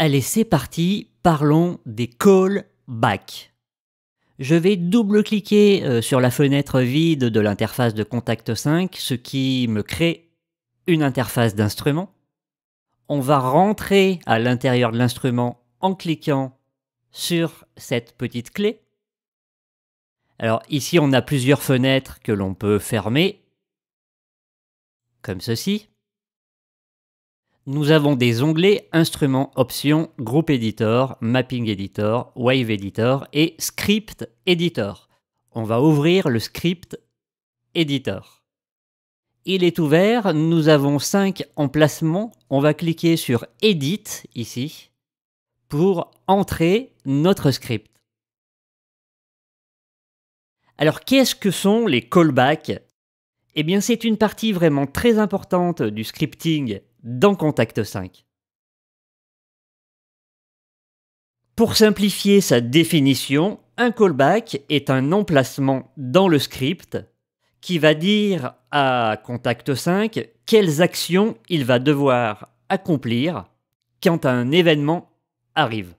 Allez, c'est parti, parlons des callbacks. Je vais double-cliquer euh, sur la fenêtre vide de l'interface de Contact 5, ce qui me crée une interface d'instrument. On va rentrer à l'intérieur de l'instrument en cliquant sur cette petite clé. Alors ici, on a plusieurs fenêtres que l'on peut fermer, comme ceci nous avons des onglets Instruments, Options, Group Editor, Mapping Editor, Wave Editor et Script Editor. On va ouvrir le Script Editor. Il est ouvert, nous avons 5 emplacements. On va cliquer sur Edit ici pour entrer notre script. Alors qu'est-ce que sont les callbacks Eh bien c'est une partie vraiment très importante du scripting dans Contact 5. Pour simplifier sa définition, un callback est un emplacement dans le script qui va dire à Contact 5 quelles actions il va devoir accomplir quand un événement arrive.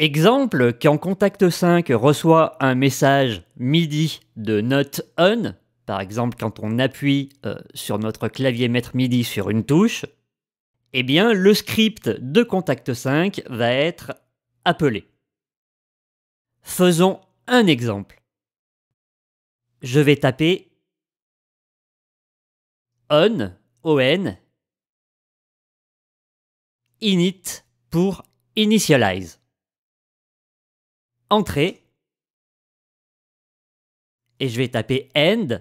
Exemple, quand Contact 5 reçoit un message MIDI de Note On, par exemple, quand on appuie euh, sur notre clavier maître MIDI sur une touche, eh bien, le script de Contact 5 va être appelé. Faisons un exemple. Je vais taper on, on, init pour initialize. Entrée. Et je vais taper end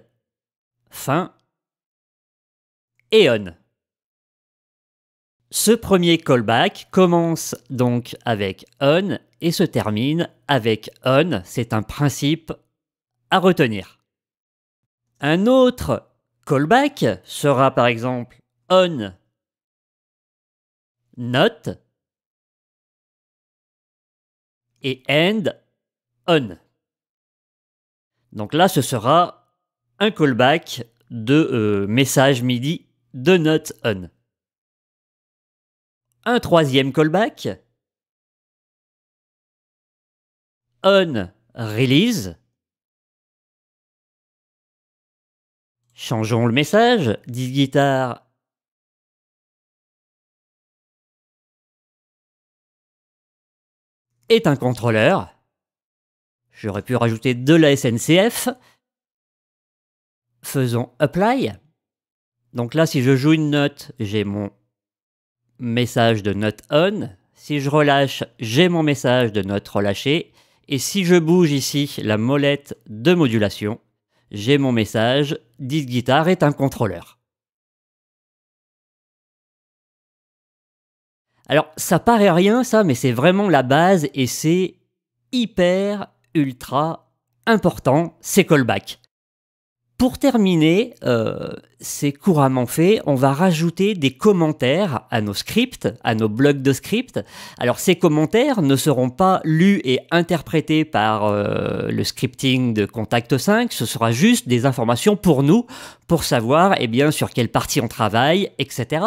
fin, on. Ce premier callback commence donc avec on et se termine avec on, c'est un principe à retenir. Un autre callback sera par exemple on note et end on. Donc là, ce sera un callback de euh, message MIDI de note on. Un troisième callback on release. Changeons le message, dit guitare est un contrôleur. J'aurais pu rajouter de la SNCF, faisons apply. Donc là, si je joue une note, j'ai mon message de note on. Si je relâche, j'ai mon message de note relâchée. Et si je bouge ici la molette de modulation, j'ai mon message This guitare est un contrôleur. Alors, ça paraît rien ça, mais c'est vraiment la base et c'est hyper, ultra important, c'est callback. Pour terminer, euh, c'est couramment fait, on va rajouter des commentaires à nos scripts, à nos blocs de scripts. Alors ces commentaires ne seront pas lus et interprétés par euh, le scripting de Contact 5, ce sera juste des informations pour nous, pour savoir eh bien, sur quelle partie on travaille, etc.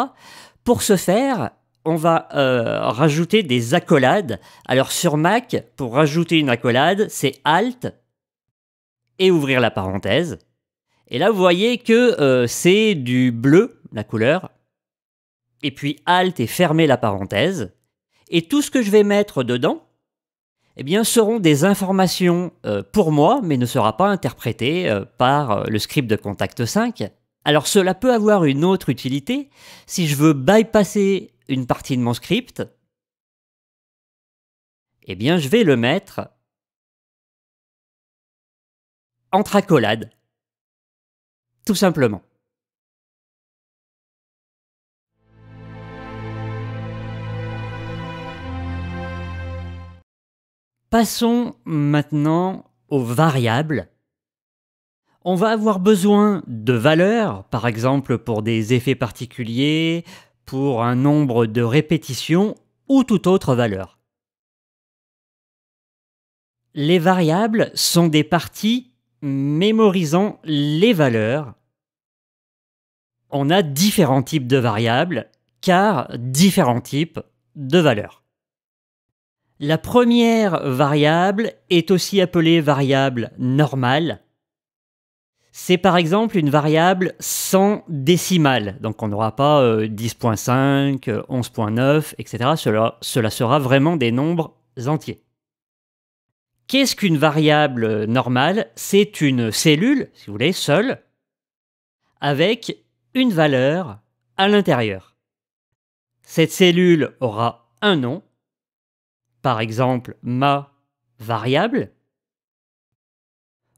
Pour ce faire, on va euh, rajouter des accolades. Alors sur Mac, pour rajouter une accolade, c'est Alt et ouvrir la parenthèse. Et là, vous voyez que euh, c'est du bleu, la couleur, et puis Alt et fermer la parenthèse. Et tout ce que je vais mettre dedans, eh bien, seront des informations euh, pour moi, mais ne sera pas interprété euh, par le script de Contact 5. Alors cela peut avoir une autre utilité si je veux bypasser une partie de mon script. Eh bien, je vais le mettre entre accolades. Tout simplement. Passons maintenant aux variables. On va avoir besoin de valeurs, par exemple pour des effets particuliers, pour un nombre de répétitions ou toute autre valeur. Les variables sont des parties mémorisant les valeurs, on a différents types de variables, car différents types de valeurs. La première variable est aussi appelée variable normale. C'est par exemple une variable sans décimale, donc on n'aura pas 10.5, 11.9, etc. Cela, cela sera vraiment des nombres entiers. Qu'est-ce qu'une variable normale C'est une cellule, si vous voulez, seule, avec une valeur à l'intérieur. Cette cellule aura un nom, par exemple ma variable.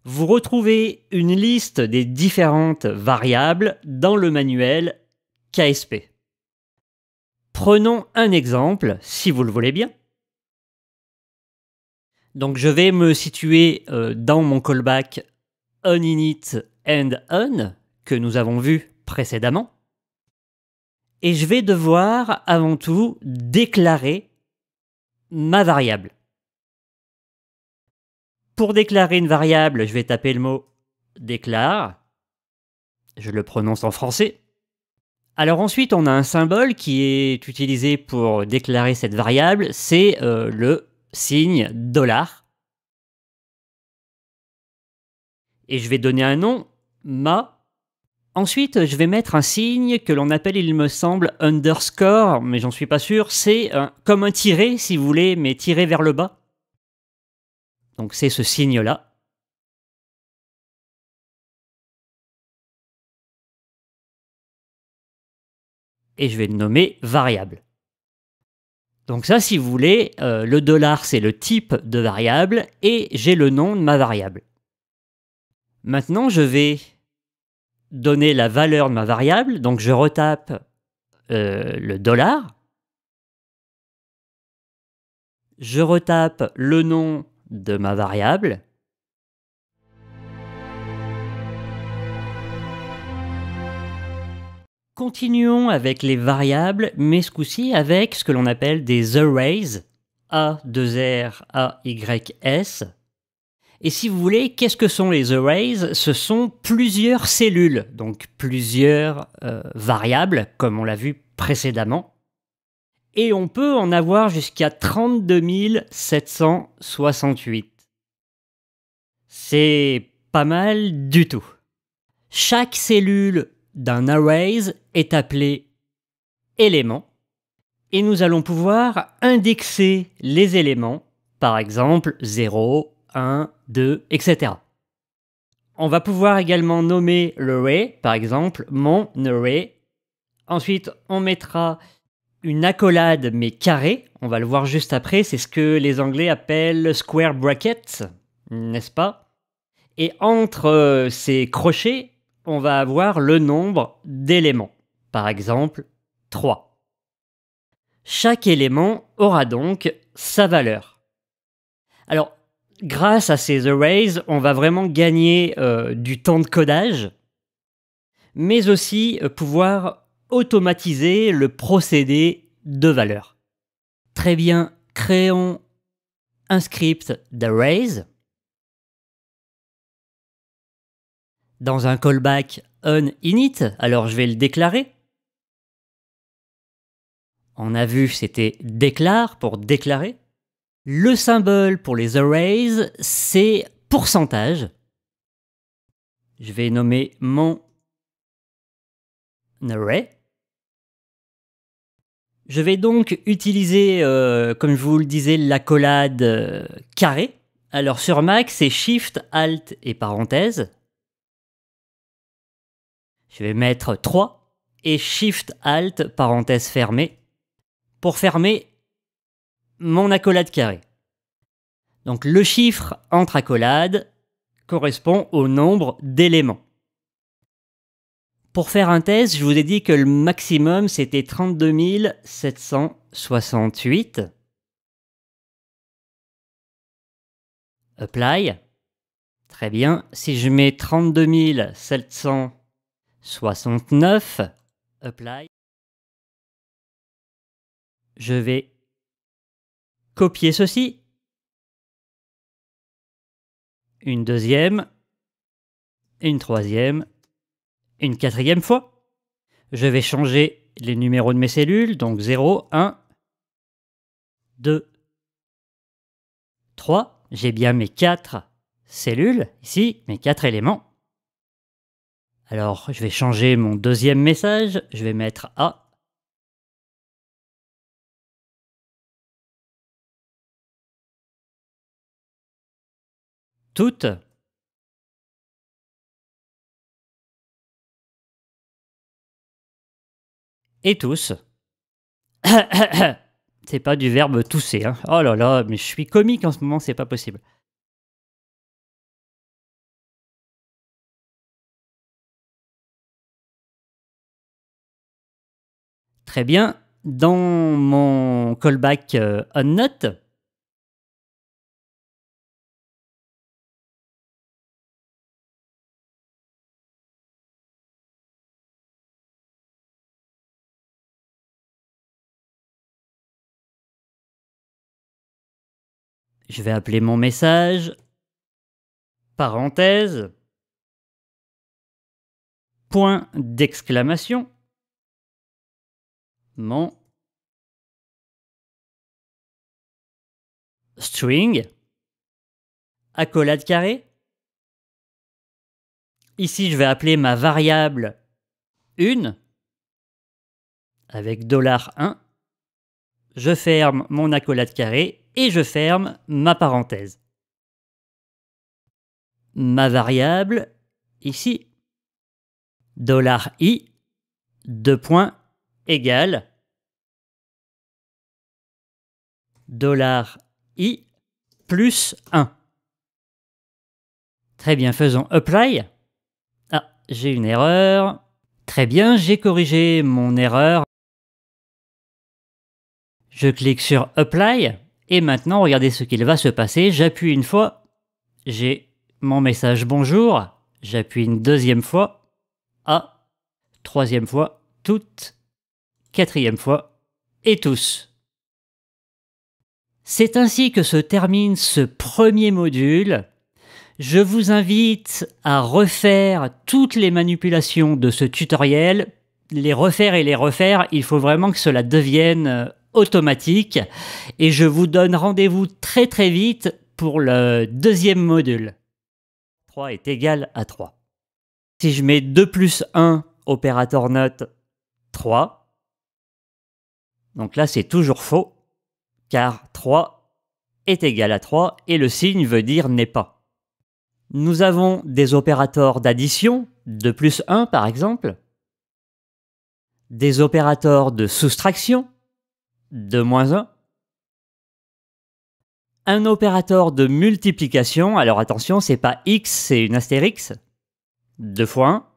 Vous retrouvez une liste des différentes variables dans le manuel KSP. Prenons un exemple, si vous le voulez bien. Donc je vais me situer euh, dans mon callback on and que nous avons vu précédemment. Et je vais devoir avant tout déclarer ma variable. Pour déclarer une variable, je vais taper le mot déclare. Je le prononce en français. Alors ensuite, on a un symbole qui est utilisé pour déclarer cette variable, c'est euh, le signe dollar. Et je vais donner un nom, ma. Ensuite, je vais mettre un signe que l'on appelle, il me semble, underscore, mais j'en suis pas sûr. C'est comme un tiré si vous voulez, mais tiré vers le bas. Donc c'est ce signe-là. Et je vais le nommer variable. Donc ça, si vous voulez, euh, le dollar, c'est le type de variable et j'ai le nom de ma variable. Maintenant, je vais donner la valeur de ma variable, donc je retape euh, le dollar. Je retape le nom de ma variable Continuons avec les variables, mais ce coup-ci avec ce que l'on appelle des arrays, A, 2R, A, S. Et si vous voulez, qu'est-ce que sont les arrays Ce sont plusieurs cellules, donc plusieurs euh, variables, comme on l'a vu précédemment. Et on peut en avoir jusqu'à 32 768. C'est pas mal du tout. Chaque cellule d'un array est appelé élément et nous allons pouvoir indexer les éléments, par exemple 0, 1, 2, etc. On va pouvoir également nommer le ray par exemple mon array. Ensuite, on mettra une accolade mais carré on va le voir juste après, c'est ce que les Anglais appellent square brackets n'est-ce pas Et entre euh, ces crochets, on va avoir le nombre d'éléments par exemple 3. Chaque élément aura donc sa valeur. Alors, grâce à ces arrays, on va vraiment gagner euh, du temps de codage, mais aussi euh, pouvoir automatiser le procédé de valeur. Très bien, créons un script d'arrays. Dans un callback init, alors je vais le déclarer. On a vu, c'était déclare pour déclarer. Le symbole pour les arrays, c'est pourcentage. Je vais nommer mon array. Je vais donc utiliser, euh, comme je vous le disais, l'accolade euh, carré. Alors sur Mac, c'est Shift, Alt et parenthèse. Je vais mettre 3 et Shift, Alt, parenthèse fermée pour fermer mon accolade carré. Donc le chiffre entre accolades correspond au nombre d'éléments. Pour faire un test, je vous ai dit que le maximum c'était 32 768. Apply. Très bien. Si je mets 32 769, apply je vais copier ceci. Une deuxième, une troisième, une quatrième fois. Je vais changer les numéros de mes cellules, donc 0, 1, 2, 3. J'ai bien mes quatre cellules, ici, mes quatre éléments. Alors, je vais changer mon deuxième message, je vais mettre A toutes et tous. c'est pas du verbe tousser. Hein. Oh là là, mais je suis comique en ce moment, c'est pas possible. Très bien. Dans mon callback euh, on note, Je vais appeler mon message. Parenthèse. Point d'exclamation. Mon string, accolade carré. Ici, je vais appeler ma variable une. avec $1. Je ferme mon accolade carré et je ferme ma parenthèse. Ma variable, ici, $i, deux points, égale, $i plus 1. Très bien, faisons apply. Ah, j'ai une erreur. Très bien, j'ai corrigé mon erreur. Je clique sur apply et maintenant, regardez ce qu'il va se passer. J'appuie une fois, j'ai mon message bonjour. J'appuie une deuxième fois. Ah, troisième fois, toutes. Quatrième fois, et tous. C'est ainsi que se termine ce premier module. Je vous invite à refaire toutes les manipulations de ce tutoriel, les refaire et les refaire, il faut vraiment que cela devienne euh, automatique. Et je vous donne rendez-vous très très vite pour le deuxième module. 3 est égal à 3. Si je mets 2 plus 1, opérateur note 3. Donc là, c'est toujours faux, car 3 est égal à 3 et le signe veut dire n'est pas. Nous avons des opérateurs d'addition, 2 plus 1 par exemple, des opérateurs de soustraction, 2 moins 1. Un opérateur de multiplication, alors attention, c'est pas x, c'est une astérix. 2 fois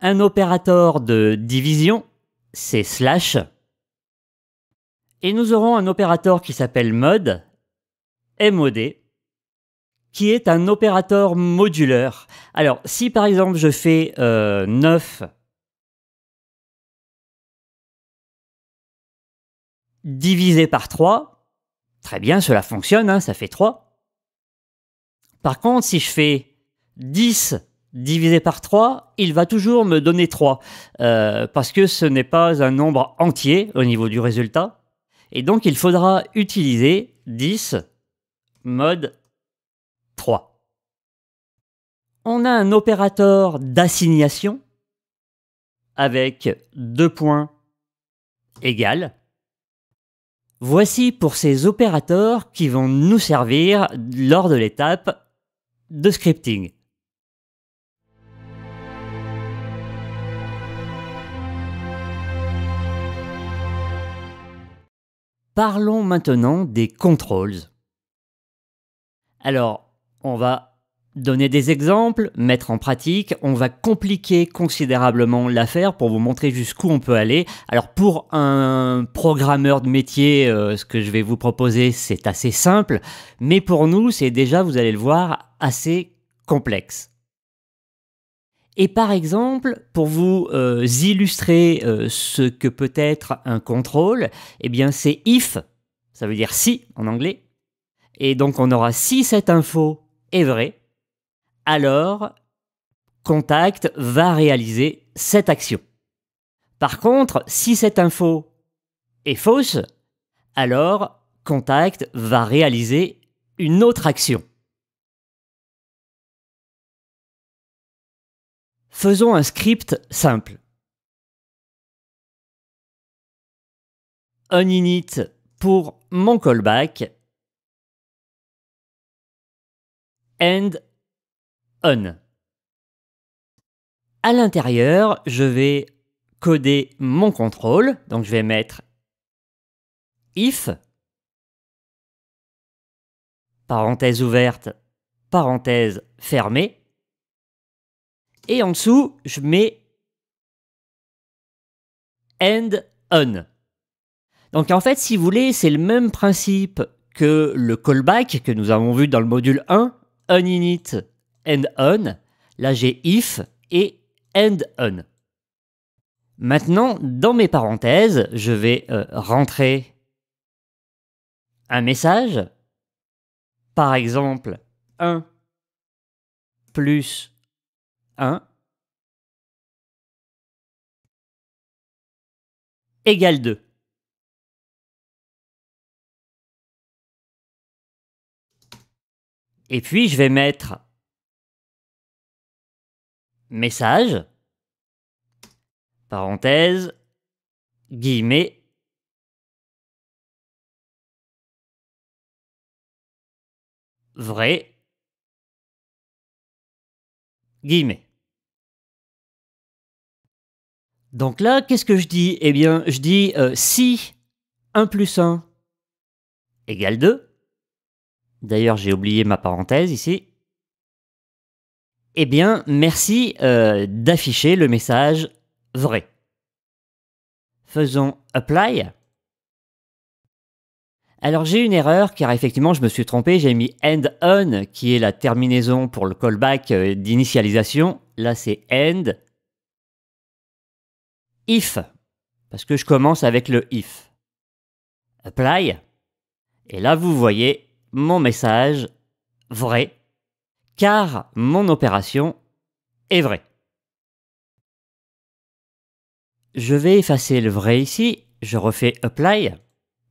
1. Un opérateur de division, c'est slash. Et nous aurons un opérateur qui s'appelle mod, MOD, qui est un opérateur moduleur. Alors, si par exemple je fais 9 euh, divisé par 3, très bien, cela fonctionne, hein, ça fait 3. Par contre, si je fais 10 divisé par 3, il va toujours me donner 3, euh, parce que ce n'est pas un nombre entier au niveau du résultat. Et donc, il faudra utiliser 10 mode 3. On a un opérateur d'assignation avec deux points égales Voici pour ces opérateurs qui vont nous servir lors de l'étape de scripting. Parlons maintenant des controls. Alors, on va donner des exemples, mettre en pratique, on va compliquer considérablement l'affaire pour vous montrer jusqu'où on peut aller. Alors pour un programmeur de métier, euh, ce que je vais vous proposer, c'est assez simple, mais pour nous, c'est déjà, vous allez le voir, assez complexe. Et par exemple, pour vous euh, illustrer euh, ce que peut être un contrôle, eh bien c'est if, ça veut dire si en anglais. Et donc on aura si cette info est vraie, alors Contact va réaliser cette action. Par contre, si cette info est fausse, alors Contact va réaliser une autre action. Faisons un script simple. Un init pour mon callback on. À l'intérieur, je vais coder mon contrôle. Donc je vais mettre if, parenthèse ouverte, parenthèse fermée. Et en dessous, je mets end on. Donc en fait, si vous voulez, c'est le même principe que le callback que nous avons vu dans le module 1, on init and on. Là, j'ai if et and on. Maintenant, dans mes parenthèses, je vais euh, rentrer un message. Par exemple, 1 plus 1 égale 2. Et puis, je vais mettre message, parenthèse, guillemets, vrai, guillemets. Donc là, qu'est-ce que je dis Eh bien, je dis euh, si 1 plus 1 égale 2. D'ailleurs, j'ai oublié ma parenthèse ici eh bien, merci euh, d'afficher le message vrai. Faisons apply. Alors j'ai une erreur car effectivement je me suis trompé, j'ai mis end on qui est la terminaison pour le callback euh, d'initialisation. Là c'est end if parce que je commence avec le if. Apply. Et là vous voyez mon message vrai car mon opération est vraie. Je vais effacer le vrai ici, je refais apply,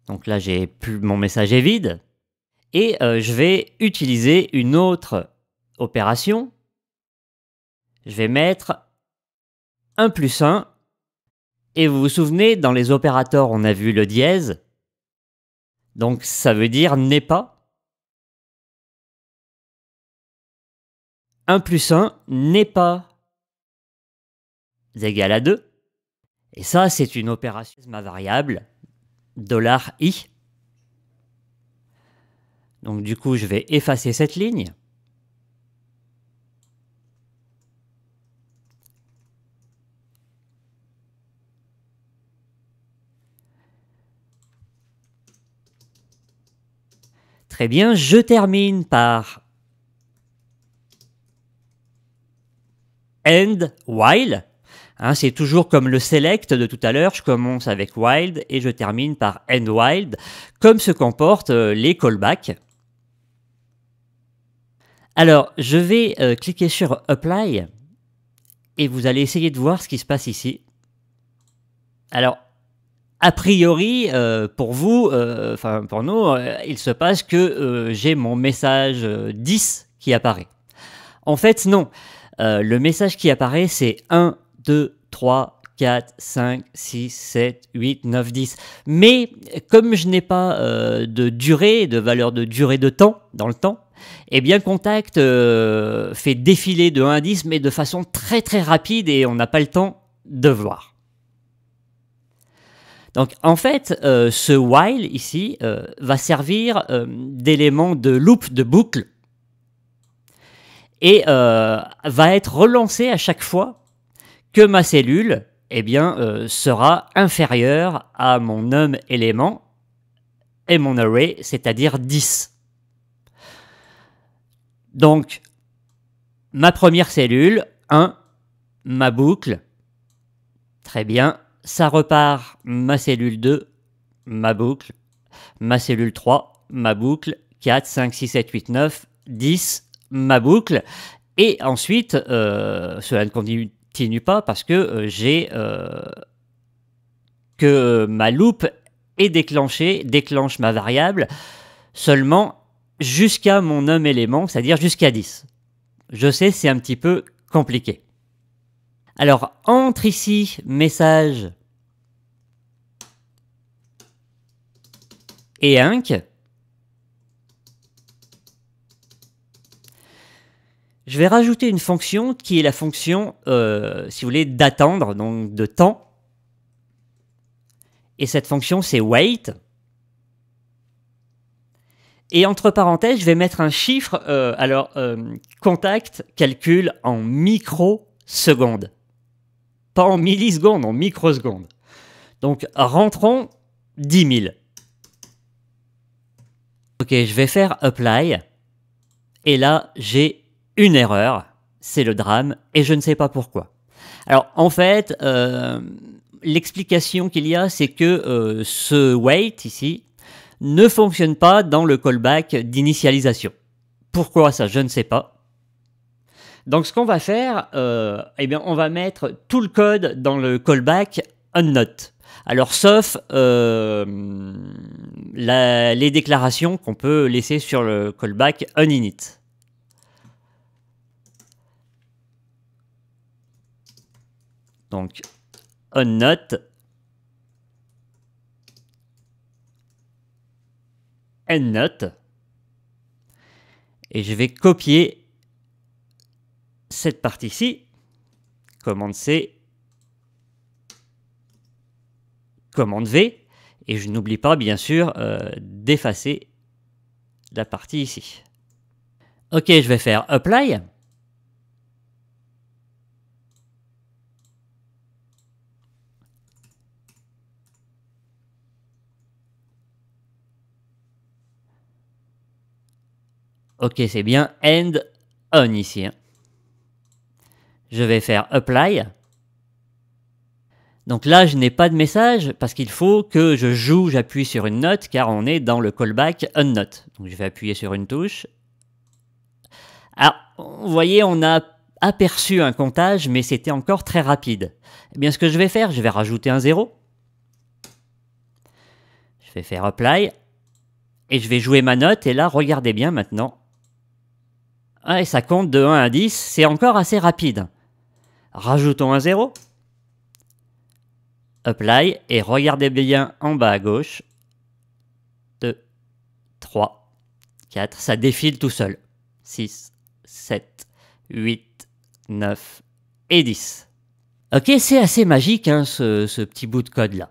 donc là j'ai plus mon message est vide, et euh, je vais utiliser une autre opération. Je vais mettre 1 plus 1, et vous vous souvenez, dans les opérateurs on a vu le dièse, donc ça veut dire n'est pas, 1 plus 1 n'est pas égal à 2. Et ça, c'est une opération ma variable, $i. Donc du coup, je vais effacer cette ligne. Très bien, je termine par End while. Hein, c'est toujours comme le select de tout à l'heure, je commence avec wild et je termine par end wild, comme se comportent euh, les callbacks. Alors, je vais euh, cliquer sur Apply et vous allez essayer de voir ce qui se passe ici. Alors, a priori, euh, pour vous, enfin pour nous, il se passe que j'ai mon message 10 qui apparaît. En fait, non. Euh, le message qui apparaît, c'est 1, 2, 3, 4, 5, 6, 7, 8, 9, 10. Mais comme je n'ai pas euh, de durée, de valeur de durée de temps dans le temps, eh bien Contact euh, fait défiler de 1 à 10, mais de façon très très rapide et on n'a pas le temps de voir. Donc en fait, ce while ici va servir d'élément de loop, de boucle, et euh, va être relancé à chaque fois que ma cellule eh bien, euh, sera inférieure à mon homme élément et mon array, c'est-à-dire 10. Donc, ma première cellule, 1, ma boucle, très bien, ça repart, ma cellule 2, ma boucle, ma cellule 3, ma boucle, 4, 5, 6, 7, 8, 9, 10, ma boucle. Et ensuite, euh, cela ne continue pas parce que euh, j'ai euh, que ma loupe est déclenchée, déclenche ma variable seulement jusqu'à mon homme élément, c'est-à-dire jusqu'à 10. Je sais, c'est un petit peu compliqué. Alors, entre ici, message et inc. je vais rajouter une fonction qui est la fonction, euh, si vous voulez, d'attendre, donc de temps. Et cette fonction, c'est wait. Et entre parenthèses, je vais mettre un chiffre, euh, alors euh, contact calcul en microsecondes. Pas en millisecondes, en microsecondes. Donc rentrons 10 000. Ok, je vais faire apply. Et là, j'ai une erreur, c'est le drame, et je ne sais pas pourquoi. Alors en fait, euh, l'explication qu'il y a, c'est que euh, ce wait ici ne fonctionne pas dans le callback d'initialisation. Pourquoi ça, je ne sais pas. Donc ce qu'on va faire, euh, eh bien, on va mettre tout le code dans le callback unnote. Alors sauf les déclarations qu'on peut laisser sur le callback uninit. Donc, on note. note, Et je vais copier cette partie-ci. Commande C. Commande V. Et je n'oublie pas, bien sûr, euh, d'effacer la partie ici. Ok, je vais faire Apply. Ok, c'est bien end on ici. Hein. Je vais faire apply. Donc là, je n'ai pas de message parce qu'il faut que je joue, j'appuie sur une note car on est dans le callback note. Donc je vais appuyer sur une touche. Alors, ah, vous voyez, on a aperçu un comptage, mais c'était encore très rapide. Eh bien, ce que je vais faire, je vais rajouter un 0. Je vais faire apply. Et je vais jouer ma note. Et là, regardez bien maintenant, et ça compte de 1 à 10, c'est encore assez rapide. Rajoutons un 0. Apply, et regardez bien en bas à gauche. 2, 3, 4, ça défile tout seul. 6, 7, 8, 9 et 10. Ok, c'est assez magique hein, ce petit bout de code là.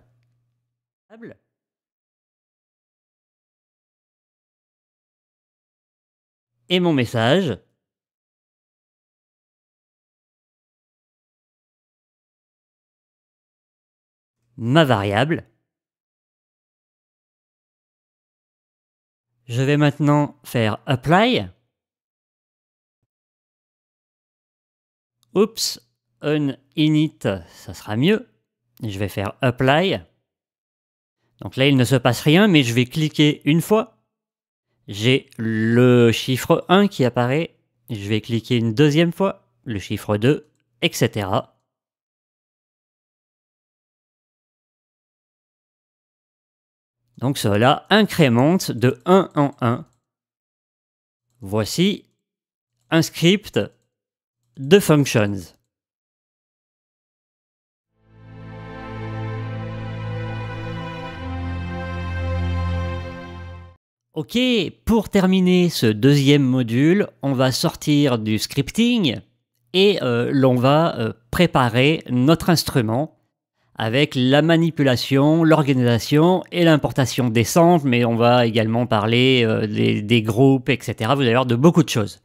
et mon message. Ma variable. Je vais maintenant faire apply. Oups, un init, ça sera mieux. Je vais faire apply. Donc là, il ne se passe rien, mais je vais cliquer une fois j'ai le chiffre 1 qui apparaît. Je vais cliquer une deuxième fois, le chiffre 2, etc. Donc cela incrémente de 1 en 1. Voici un script de functions. Ok, pour terminer ce deuxième module, on va sortir du scripting et euh, l'on va euh, préparer notre instrument avec la manipulation, l'organisation et l'importation des centres. mais on va également parler euh, des, des, groupes, etc. Vous allez voir de beaucoup de choses.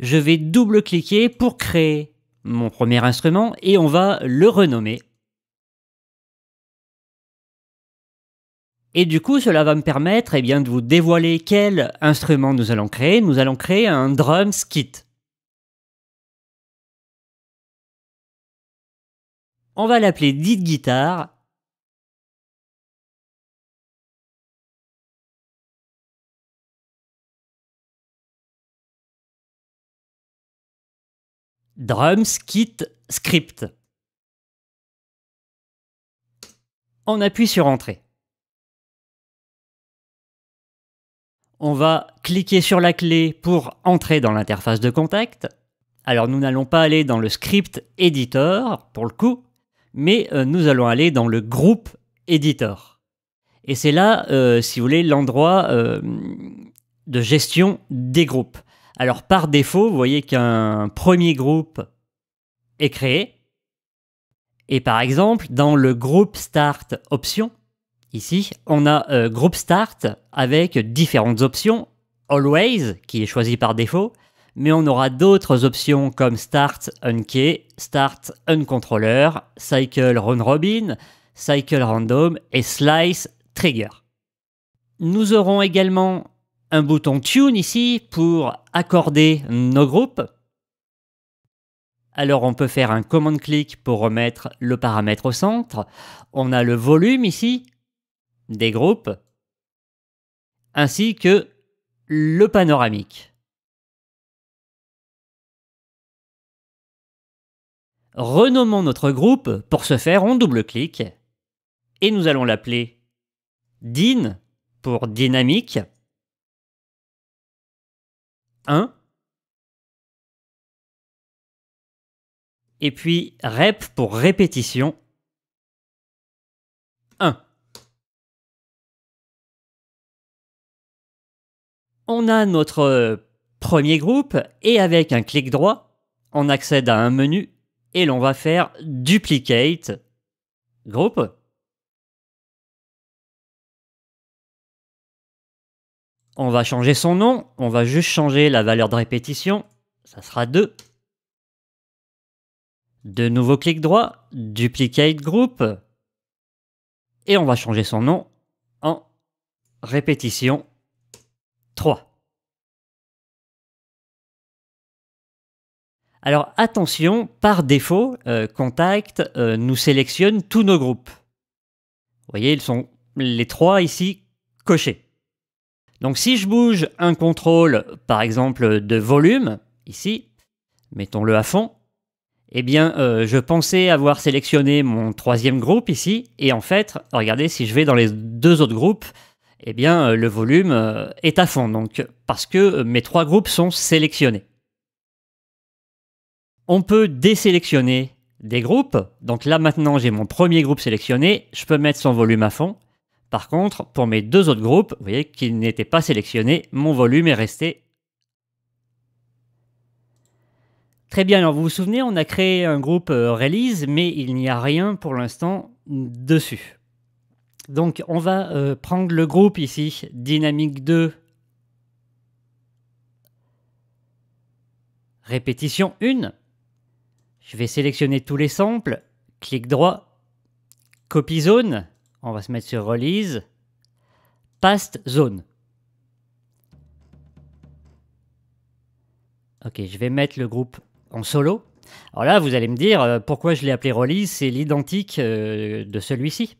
Je vais double-cliquer pour créer mon premier instrument et on va le renommer Et du coup, cela va me permettre eh bien, de vous dévoiler quel instrument nous allons créer. Nous allons créer un drums kit. On va l'appeler Dit Guitar drums kit script. On appuie sur Entrée. On va cliquer sur la clé pour entrer dans l'interface de contact. Alors nous n'allons pas aller dans le script editor pour le coup, mais euh, nous allons aller dans le groupe editor. Et c'est là, euh, si vous voulez, l'endroit euh, de gestion des groupes. Alors par défaut, vous voyez qu'un premier groupe est créé. Et par exemple, dans le groupe Start option, Ici, on a Groupe euh, Group Start avec différentes options. Always, qui est choisi par défaut, mais on aura d'autres options comme Start Unkey, Start Uncontroller, Cycle Run Robin, Cycle Random et Slice Trigger. Nous aurons également un bouton Tune ici pour accorder nos groupes. Alors on peut faire un command click pour remettre le paramètre au centre. On a le volume ici des groupes, ainsi que le panoramique. Renommons notre groupe, pour ce faire on double-clique, et nous allons l'appeler DIN pour dynamique 1, et puis REP pour répétition On a notre euh, premier groupe et avec un clic droit, on accède à un menu et l'on va faire Duplicate Groupe. On va changer son nom, on va juste changer la valeur de répétition, ça sera 2. De nouveau clic droit, Duplicate Group. Et on va changer son nom en répétition 3. Alors attention, par défaut, euh, Contact euh, nous sélectionne tous nos groupes. Vous voyez, ils sont les trois ici cochés. Donc si je bouge un contrôle, par exemple, de volume, ici, mettons-le à fond, eh bien, euh, je pensais avoir sélectionné mon troisième groupe ici, et en fait, regardez, si je vais dans les deux autres groupes, eh bien euh, le volume euh, est à fond, donc parce que euh, mes trois groupes sont sélectionnés. On peut désélectionner des groupes, donc là maintenant j'ai mon premier groupe sélectionné, je peux mettre son volume à fond. Par contre, pour mes deux autres groupes, vous voyez qu'ils n'étaient pas sélectionnés, mon volume est resté Très bien, alors vous vous souvenez, on a créé un groupe Release, mais il n'y a rien pour l'instant dessus. Donc on va euh, prendre le groupe ici, dynamique 2, répétition 1. Je vais sélectionner tous les samples, clic droit, copy zone, on va se mettre sur release, past zone. Ok, je vais mettre le groupe en solo. Alors là, vous allez me dire, euh, pourquoi je l'ai appelé release, c'est l'identique euh, de celui-ci.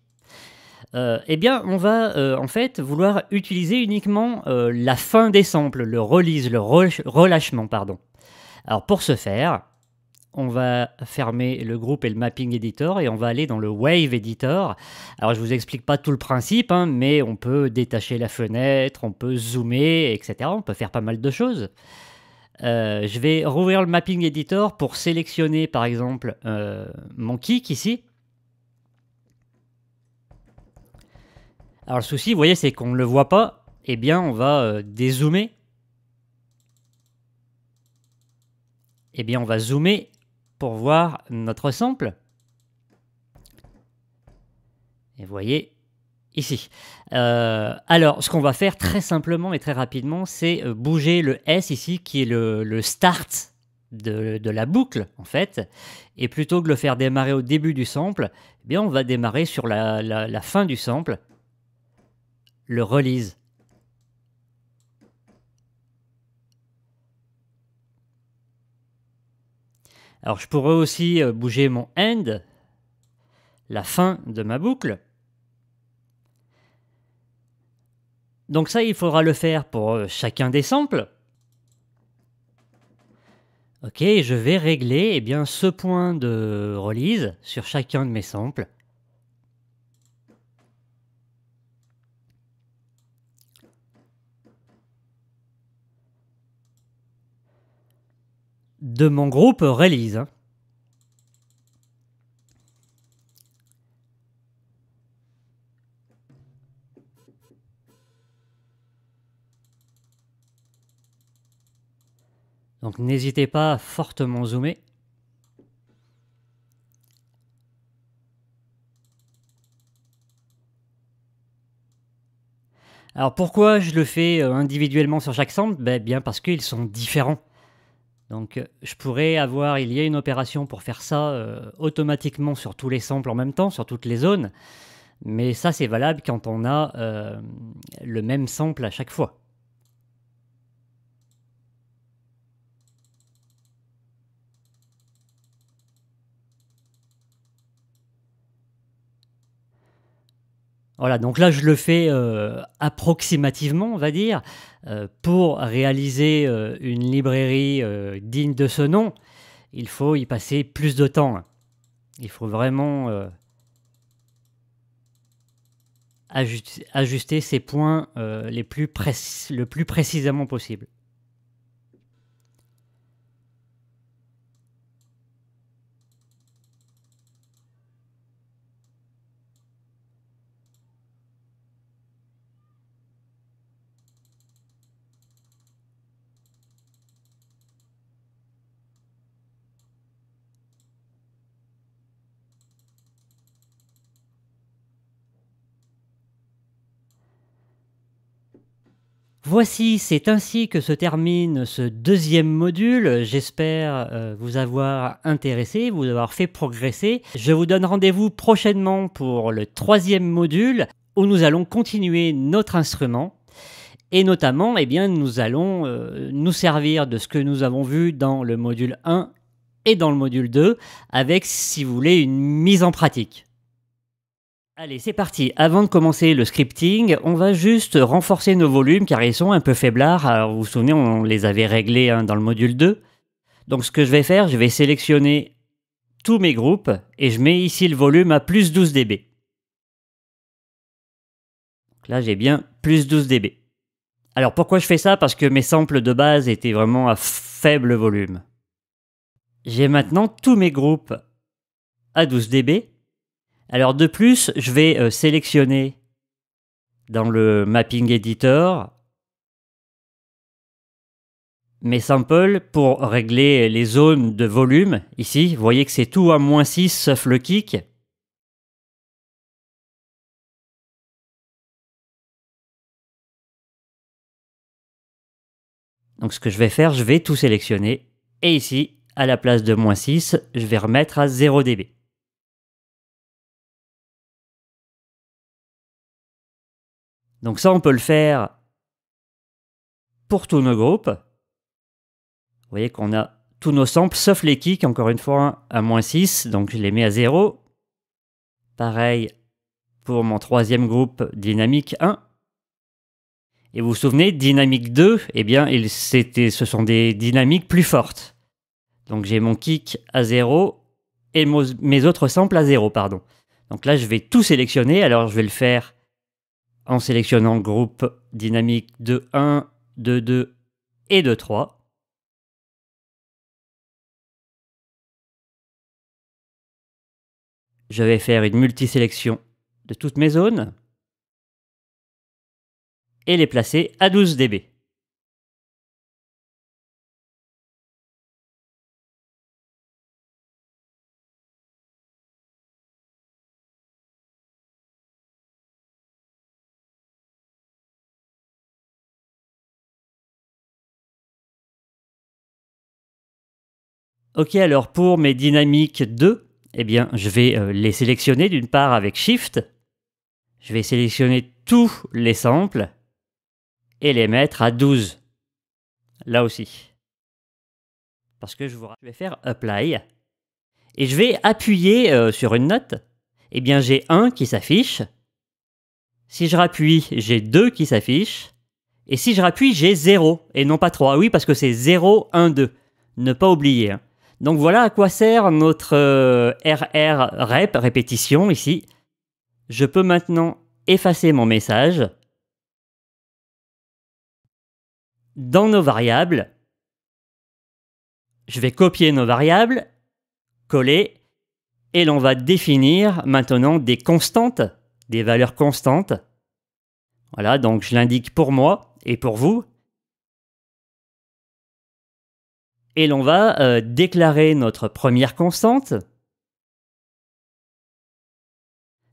Euh, eh bien, on va euh, en fait vouloir utiliser uniquement euh, la fin des samples, le release, le relâchement, pardon. Alors pour ce faire, on va fermer le groupe et le mapping editor et on va aller dans le wave editor. Alors je vous explique pas tout le principe, hein, mais on peut détacher la fenêtre, on peut zoomer, etc. On peut faire pas mal de choses. je vais rouvrir le mapping editor pour sélectionner par exemple mon kick ici. Alors le souci, vous voyez, c'est qu'on ne le voit pas, eh bien on va euh, dézoomer. Eh bien on va zoomer pour voir notre sample. Et vous voyez, ici. Euh, alors, ce qu'on va faire très simplement et très rapidement, c'est euh, bouger le S ici, qui est le, start de, la boucle, en fait. Et plutôt que de le faire démarrer au début du sample, eh bien, on va démarrer sur la fin du sample le relise. Alors je pourrais aussi euh, bouger mon end, la fin de ma boucle. Donc ça, il faudra le faire pour euh, chacun des samples. Ok, je vais régler eh bien, ce point de release sur chacun de mes samples. de mon groupe Release. Donc n'hésitez pas à fortement zoomer. Alors pourquoi je le fais euh, individuellement sur chaque sample ben, Bien parce qu'ils sont différents. Donc euh, je pourrais avoir, il y a une opération pour faire ça euh, automatiquement sur tous les samples en même temps, sur toutes les zones, mais ça c'est valable quand on a euh, le même sample à chaque fois. Voilà, donc là je le fais euh, approximativement, on va dire, euh, pour réaliser euh, une librairie digne de ce nom, il faut y passer plus de temps. Hein. Il faut vraiment ajuster, ajuster, ces points les plus le plus précisément possible. Voici, c'est ainsi que se termine ce deuxième module. J'espère euh, vous avoir intéressé, vous avoir fait progresser. Je vous donne rendez-vous prochainement pour le troisième module où nous allons continuer notre instrument. Et notamment, eh bien, nous allons euh, nous servir de ce que nous avons vu dans le module 1 et dans le module 2 avec, si vous voulez, une mise en pratique. Allez, c'est parti. Avant de commencer le scripting, on va juste renforcer nos volumes car ils sont un peu faiblards. Alors, vous vous souvenez, on les avait réglés hein, dans le module 2. Donc ce que je vais faire, je vais sélectionner tous mes groupes et je mets ici le volume à plus 12 dB. là, j'ai bien plus 12 dB. Alors pourquoi je fais ça Parce que mes samples de base étaient vraiment à faible volume. J'ai maintenant tous mes groupes à 12 dB alors de plus, je vais euh, sélectionner dans le Mapping Editor mes samples pour régler les zones de volume. Ici, vous voyez que c'est tout à moins 6 sauf le kick. Donc ce que je vais faire, je vais tout sélectionner. Et ici, à la place de moins 6, je vais remettre à 0 dB. Donc ça, on peut le faire pour tous nos groupes. Vous voyez qu'on a tous nos samples, sauf les kicks, encore une fois, à moins 6, donc je les mets à 0. Pareil pour mon troisième groupe, dynamique 1. Et vous vous souvenez, dynamique 2, eh bien, ce sont des dynamiques plus fortes. Donc j'ai mon kick à 0 et mes autres samples à 0, pardon. Donc là, je vais tout sélectionner, alors je vais le faire en sélectionnant groupe dynamique de 1, de 2 et de 3. Je vais faire une multisélection de toutes mes zones et les placer à 12 dB. Ok, alors pour mes dynamiques 2, eh bien, je vais euh, les sélectionner d'une part avec Shift. Je vais sélectionner tous les samples et les mettre à 12. Là aussi. Parce que je, vais faire Apply. Et je vais appuyer euh, sur une note. Eh bien, j'ai 1 qui s'affiche. Si je rappuie, j'ai 2 qui s'affiche. Et si je rappuie, j'ai 0 et non pas 3. Oui, parce que c'est 0, 1, 2. Ne pas oublier. Hein. Donc voilà à quoi sert notre euh, RRREP, répétition ici. Je peux maintenant effacer mon message. Dans nos variables, je vais copier nos variables, coller, et l'on va définir maintenant des constantes, des valeurs constantes. Voilà, donc je l'indique pour moi et pour vous. et l'on va euh, déclarer notre première constante.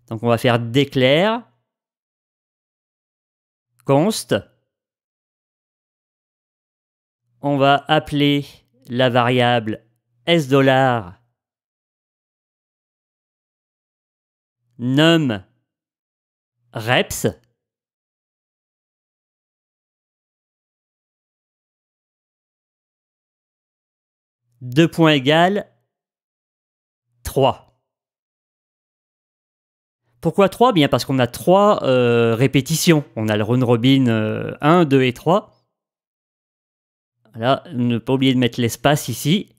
Donc on va faire déclare const. On va appeler la variable s num reps. 2 points égale 3. Pourquoi 3 Bien parce qu'on a 3 euh, répétitions. On a le run-robin 1, euh, 2 et 3. Voilà, ne pas oublier de mettre l'espace ici.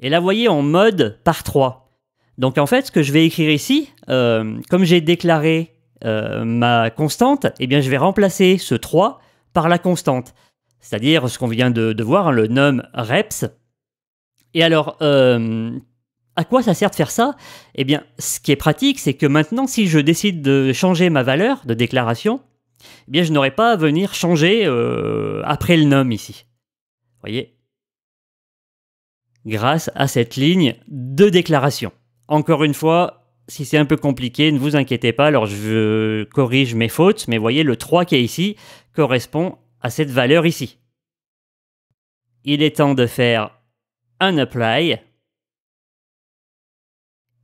Et là, vous voyez, en mode par 3. Donc en fait, ce que je vais écrire ici, euh, comme j'ai déclaré ma constante, eh bien je vais remplacer ce 3 par la constante c'est-à-dire ce qu'on vient de, voir, hein, le nom reps. Et alors, euh, à quoi ça sert de faire ça Eh bien, ce qui est pratique, c'est que maintenant, si je décide de changer ma valeur de déclaration, eh bien, je n'aurai pas à venir changer euh, après le nom ici. Vous voyez Grâce à cette ligne de déclaration. Encore une fois, si c'est un peu compliqué, ne vous inquiétez pas. Alors, je corrige mes fautes, mais voyez, le 3 qui est ici correspond à cette valeur ici. Il est temps de faire un apply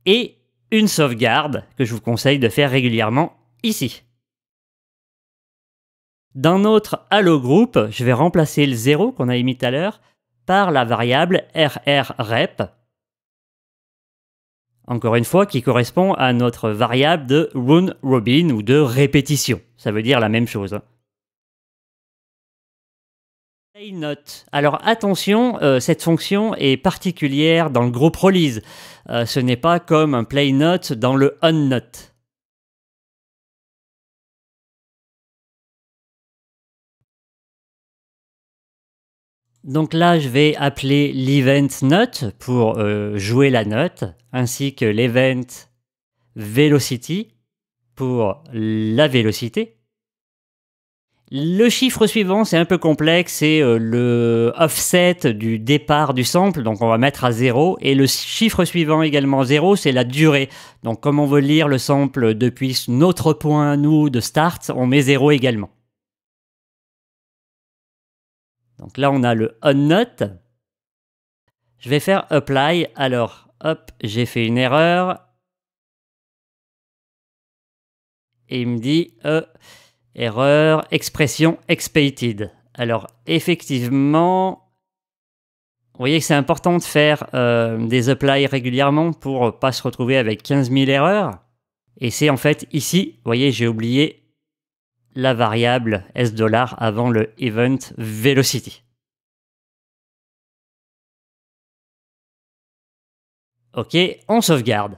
et une sauvegarde que je vous conseille de faire régulièrement ici. Dans notre halo Group, je vais remplacer le 0 qu'on a émis tout à l'heure par la variable rrrep, encore une fois, qui correspond à notre variable de runrobin robin ou de répétition. Ça veut dire la même chose. Hein note. Alors attention, euh, cette fonction est particulière dans le groupe release. Euh, ce n'est pas comme un play note dans le on note. Donc là, je vais appeler l'event note pour euh, jouer la note, ainsi que l'event velocity pour la vélocité. Le chiffre suivant, c'est un peu complexe, c'est euh, le offset du départ du sample, donc on va mettre à zéro, Et le chiffre suivant également 0, c'est la durée. Donc comme on veut lire le sample depuis notre point, nous, de start, on met 0 également. Donc là, on a le on note. Je vais faire apply. Alors, hop, j'ai fait une erreur. Et il me dit... Euh, Erreur, expression expected. Alors effectivement, vous voyez que c'est important de faire euh, des apply régulièrement pour pas se retrouver avec 15 000 erreurs. Et c'est en fait ici, vous voyez, j'ai oublié la variable S$ avant le event velocity. Ok, on sauvegarde.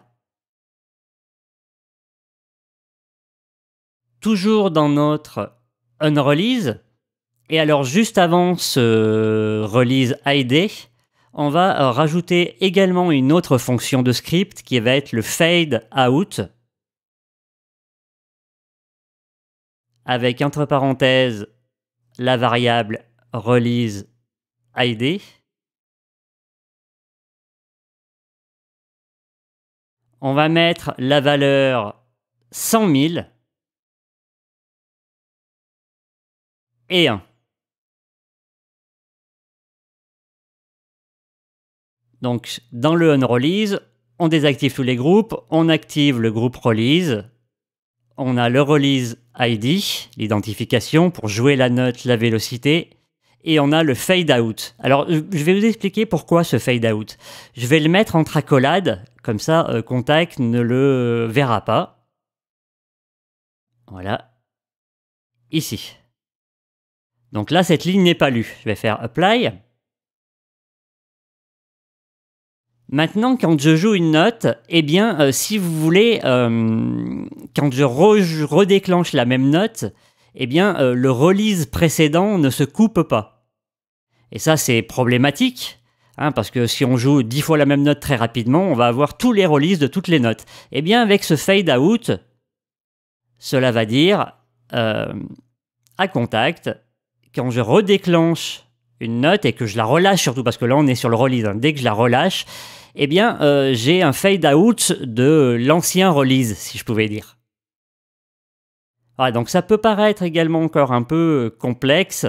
toujours dans notre unrelease. Et alors juste avant ce release ID, on va euh, rajouter également une autre fonction de script qui va être le fade out. Avec entre parenthèses la variable release ID. On va mettre la valeur 100 000 et Donc dans le onRelease, on désactive tous les groupes, on active le groupe release, on a le release ID, l'identification pour jouer la note, la vélocité, et on a le fade out. Alors je vais vous expliquer pourquoi ce fade out. Je vais le mettre en tracolade comme ça euh, Contact ne le verra pas. Voilà. Ici. Donc là, cette ligne n'est pas lue. Je vais faire Apply. Maintenant, quand je joue une note, eh bien, euh, si vous voulez, euh, quand je redéclenche la même note, eh bien, euh, le release précédent ne se coupe pas. Et ça, c'est problématique, hein, parce que si on joue dix fois la même note très rapidement, on va avoir tous les releases de toutes les notes. Et eh bien, avec ce fade out, cela va dire à contact, quand je redéclenche une note et que je la relâche surtout, parce que là on est sur le release, hein. dès que je la relâche, eh bien euh, j'ai un fade out de l'ancien release, si je pouvais dire. Ah, donc ça peut paraître également encore un peu complexe,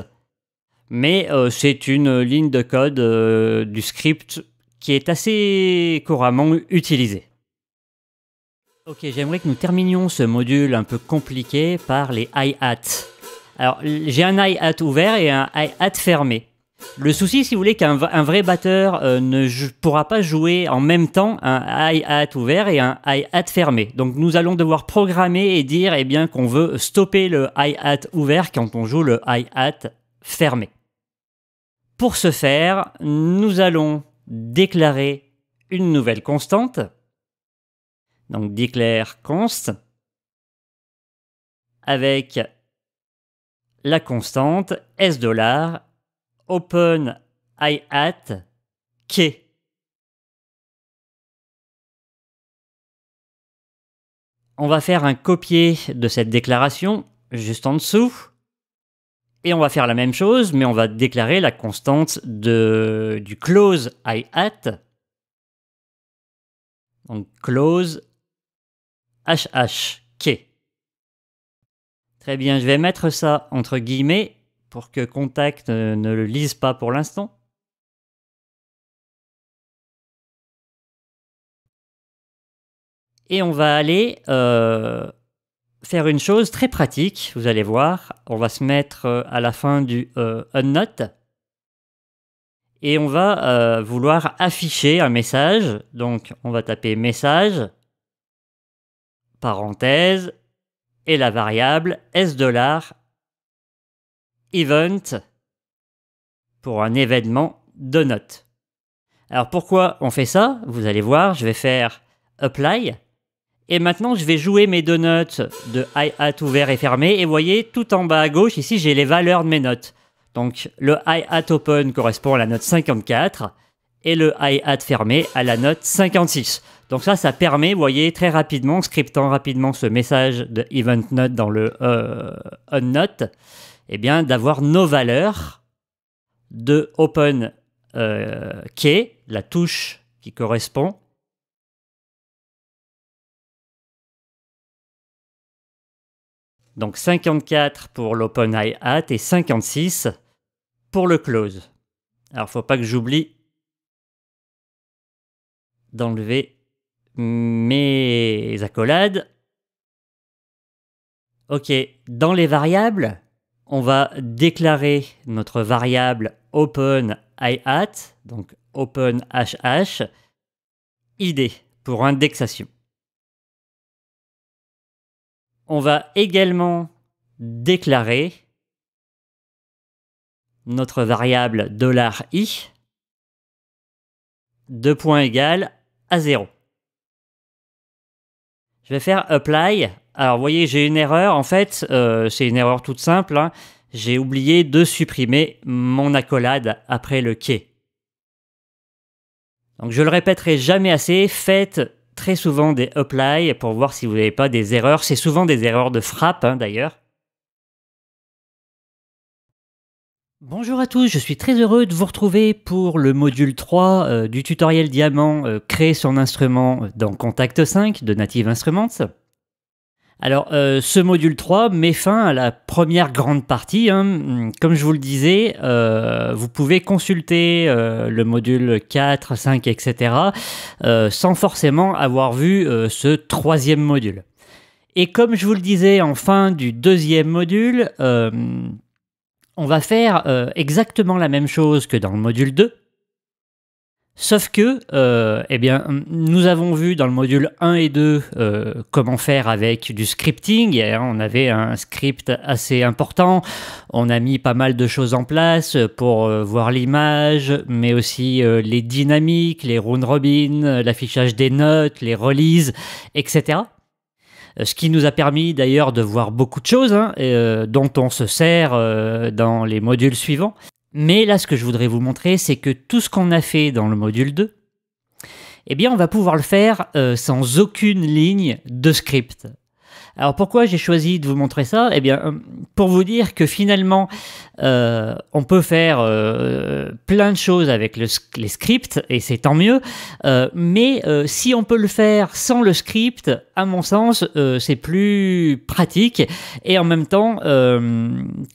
mais euh, c'est une ligne de code euh, du script qui est assez couramment utilisée. Ok, j'aimerais que nous terminions ce module un peu compliqué par les hi-hats. Alors, j'ai un hi hat ouvert et un hi hat fermé. Le souci, si vous voulez, qu'un vrai batteur euh, ne pourra pas jouer en même temps un hi-hat ouvert et un hi-hat fermé. Donc nous allons devoir programmer et dire eh bien, qu'on veut stopper le hi-hat ouvert quand on joue le hi-hat fermé. Pour ce faire, nous allons déclarer une nouvelle constante. Donc declare const avec la constante S dollar open I On va faire un copier de cette déclaration juste en dessous. Et on va faire la même chose, mais on va déclarer la constante de, du close I Donc close Très bien, je vais mettre ça entre guillemets pour que Contact euh, ne le lise pas pour l'instant. Et on va aller euh, faire une chose très pratique, vous allez voir. On va se mettre euh, à la fin du Unnote Et on va vouloir afficher un message. Donc on va taper message, parenthèse, et la variable S$ event pour un événement de notes. Alors pourquoi on fait ça Vous allez voir, je vais faire apply et maintenant je vais jouer mes deux notes de hi hat ouvert et fermé et voyez tout en bas à gauche ici j'ai les valeurs de mes notes. Donc le hi hat open correspond à la note 54 et le hi-hat fermé à la note 56. Donc ça, ça permet, vous voyez, très rapidement, scriptant rapidement ce message de event note dans le euh, on note, eh bien d'avoir nos valeurs de open euh, key, la touche qui correspond, Donc 54 pour l'open hi-hat et 56 pour le close. Alors faut pas que j'oublie d'enlever mes accolades. Ok, dans les variables, on va déclarer notre variable open hat, donc open HH, ID pour indexation. On va également déclarer notre variable $i, deux points égales 0. Je vais faire apply. Alors, vous voyez, j'ai une erreur. En fait, euh, c'est une erreur toute simple. Hein. J'ai oublié de supprimer mon accolade après le quai. Donc, je le répéterai jamais assez. Faites très souvent des apply pour voir si vous n'avez pas des erreurs. C'est souvent des erreurs de frappe, hein, d'ailleurs. Bonjour à tous, je suis très heureux de vous retrouver pour le module 3 euh, du tutoriel Diamant euh, Créer son instrument dans Contact 5 de Native Instruments. Alors, euh, ce module 3 met fin à la première grande partie. Hein. Comme je vous le disais, vous pouvez consulter le module 4, 5, etc. sans forcément avoir vu ce troisième module. Et comme je vous le disais en fin du deuxième module, on va faire euh, exactement la même chose que dans le module 2, sauf que euh, eh bien, nous avons vu dans le module 1 et 2 euh, comment faire avec du scripting. Hein, on avait un script assez important, on a mis pas mal de choses en place pour voir l'image, mais aussi les dynamiques, les round-robin, l'affichage des notes, les releases, etc. Euh, ce qui nous a permis d'ailleurs de voir beaucoup de choses, hein, euh, dont on se sert euh, dans les modules suivants. Mais là, ce que je voudrais vous montrer, c'est que tout ce qu'on a fait dans le module 2, eh bien, on va pouvoir le faire sans aucune ligne de script. Alors pourquoi j'ai choisi de vous montrer ça Eh bien, euh, pour vous dire que finalement, euh, on peut faire euh, plein de choses avec les scripts, et c'est tant mieux. Euh, mais si on peut le faire sans le script, à mon sens, c'est plus pratique. Et en même temps,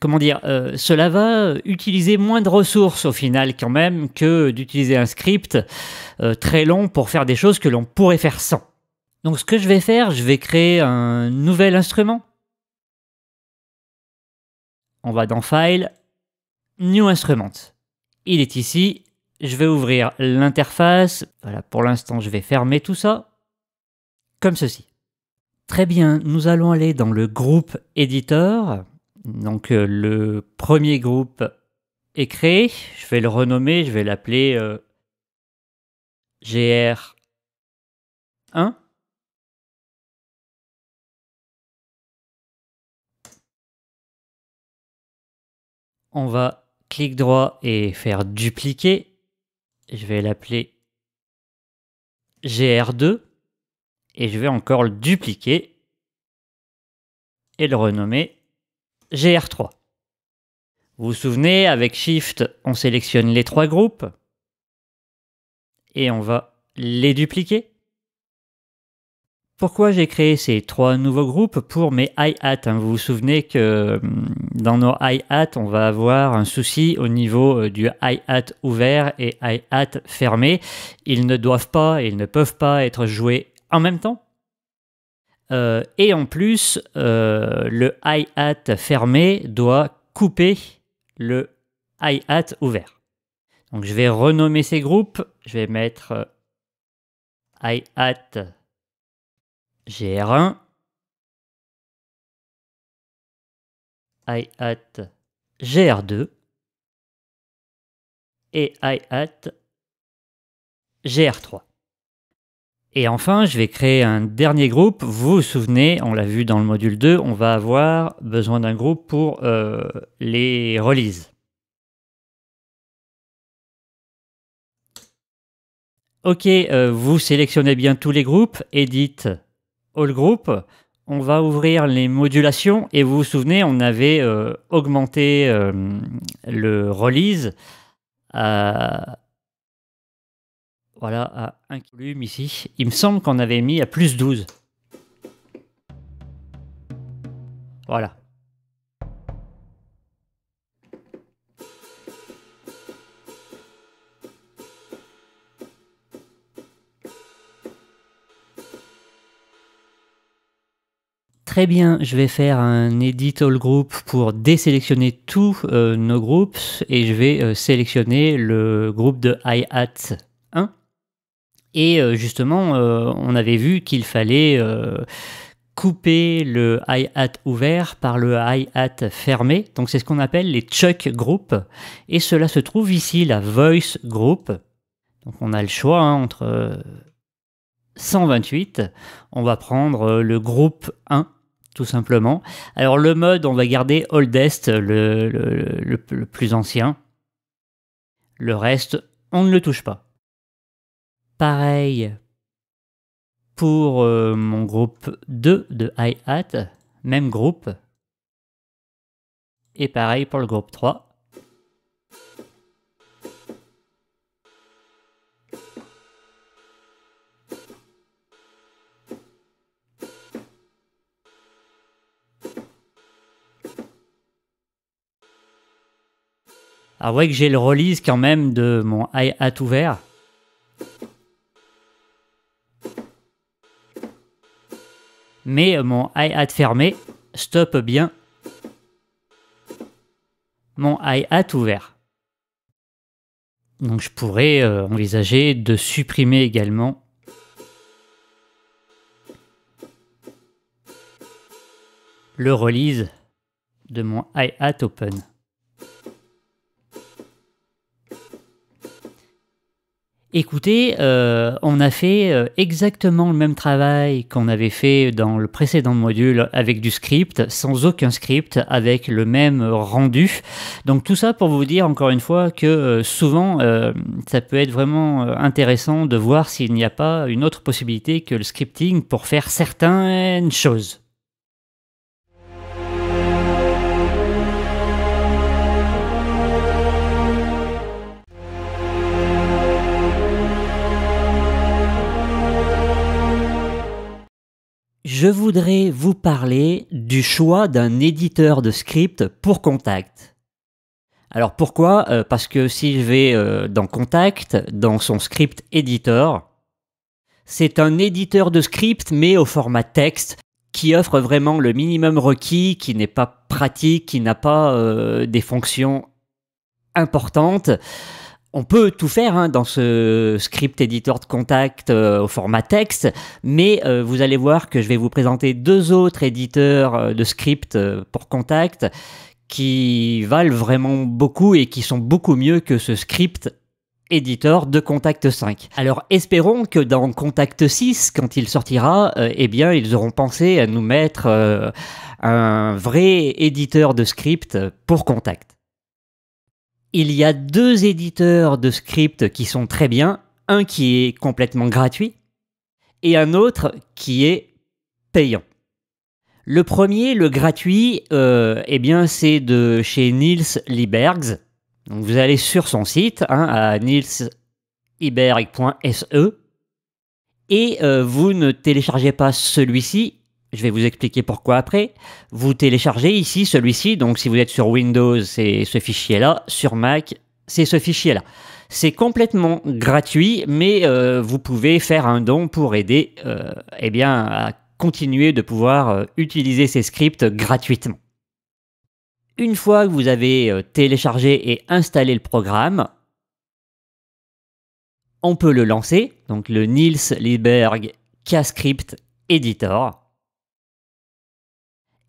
comment dire, cela va utiliser moins de ressources au final quand même que d'utiliser un script très long pour faire des choses que l'on pourrait faire sans. Donc ce que je vais faire, je vais créer un nouvel instrument. On va dans File, New Instrument. Il est ici. Je vais ouvrir l'interface. Voilà, pour l'instant, je vais fermer tout ça. Comme ceci. Très bien, nous allons aller dans le groupe Editor. Donc euh, le premier groupe est créé. Je vais le renommer, je vais l'appeler euh, GR1. on va clic droit et faire dupliquer. Je vais l'appeler GR2 et je vais encore le dupliquer et le renommer GR3. Vous vous souvenez, avec Shift, on sélectionne les trois groupes et on va les dupliquer. Pourquoi j'ai créé ces trois nouveaux groupes pour mes hi-hats hein? Vous vous souvenez que hum, dans nos hi-hats, on va avoir un souci au niveau euh, du hi-hat ouvert et hi-hat fermé. Ils ne doivent pas, ils ne peuvent pas être joués en même temps. Euh, et en plus, euh, le hi-hat fermé doit couper le hi-hat ouvert. Donc je vais renommer ces groupes. Je vais mettre hi-hat GR1, Hat GR2 et Hat GR3. Et enfin, je vais créer un dernier groupe. Vous vous souvenez, on l'a vu dans le module 2, on va avoir besoin d'un groupe pour euh, les releases. Ok, euh, vous sélectionnez bien tous les groupes, Edit Group, on va ouvrir les modulations et vous vous souvenez, on avait euh, augmenté euh, le release à, voilà, à un volume ici. Il me semble qu'on avait mis à plus 12. Voilà. très bien, je vais faire un edit all group pour désélectionner tous euh, nos groupes et je vais euh, sélectionner le groupe de hi-hat 1. Et euh, justement, on avait vu qu'il fallait couper le hi-hat ouvert par le hi-hat fermé. Donc c'est ce qu'on appelle les chuck Groups. Et cela se trouve ici, la voice group. Donc on a le choix hein, entre 128. On va prendre le groupe 1 tout simplement. Alors le mode, on va garder Oldest, le, le, plus ancien. Le reste, on ne le touche pas. Pareil pour euh, mon groupe 2 de hi-hat, même groupe. Et pareil pour le groupe 3. Alors, vous que j'ai le release quand même de mon hi-hat ouvert. Mais euh, mon hi-hat fermé stop bien mon hi-hat ouvert. Donc je pourrais euh, envisager de supprimer également le release de mon hi-hat open. Écoutez, euh, on a fait euh, exactement le même travail qu'on avait fait dans le précédent module avec du script, sans aucun script, avec le même rendu. Donc tout ça pour vous dire encore une fois que euh, souvent, ça peut être vraiment intéressant de voir s'il n'y a pas une autre possibilité que le scripting pour faire certaines choses. Je voudrais vous parler du choix d'un éditeur de script pour Contact. Alors pourquoi euh, Parce que si je vais euh, dans Contact, dans son script éditeur, c'est un éditeur de script mais au format texte qui offre vraiment le minimum requis, qui n'est pas pratique, qui n'a pas euh, des fonctions importantes on peut tout faire hein, dans ce script éditeur de contact euh, au format texte, mais euh, vous allez voir que je vais vous présenter deux autres éditeurs euh, de script pour contact qui valent vraiment beaucoup et qui sont beaucoup mieux que ce script éditeur de Contact 5. Alors espérons que dans Contact 6, quand il sortira, eh bien ils auront pensé à nous mettre un vrai éditeur de script pour Contact. Il y a deux éditeurs de scripts qui sont très bien, un qui est complètement gratuit et un autre qui est payant. Le premier, le gratuit, euh, eh bien c'est de chez Niels Libergs. vous allez sur son site, hein, à nielsliberg.se, et euh, vous ne téléchargez pas celui-ci, je vais vous expliquer pourquoi après. Vous téléchargez ici celui-ci, donc si vous êtes sur Windows, c'est ce fichier-là, sur Mac, c'est ce fichier-là. C'est complètement gratuit, mais euh, vous pouvez faire un don pour aider euh, eh bien, à continuer de pouvoir euh, utiliser ces scripts gratuitement. Une fois que vous avez téléchargé et installé le programme, on peut le lancer, donc le Niels Lieberg KScript Editor.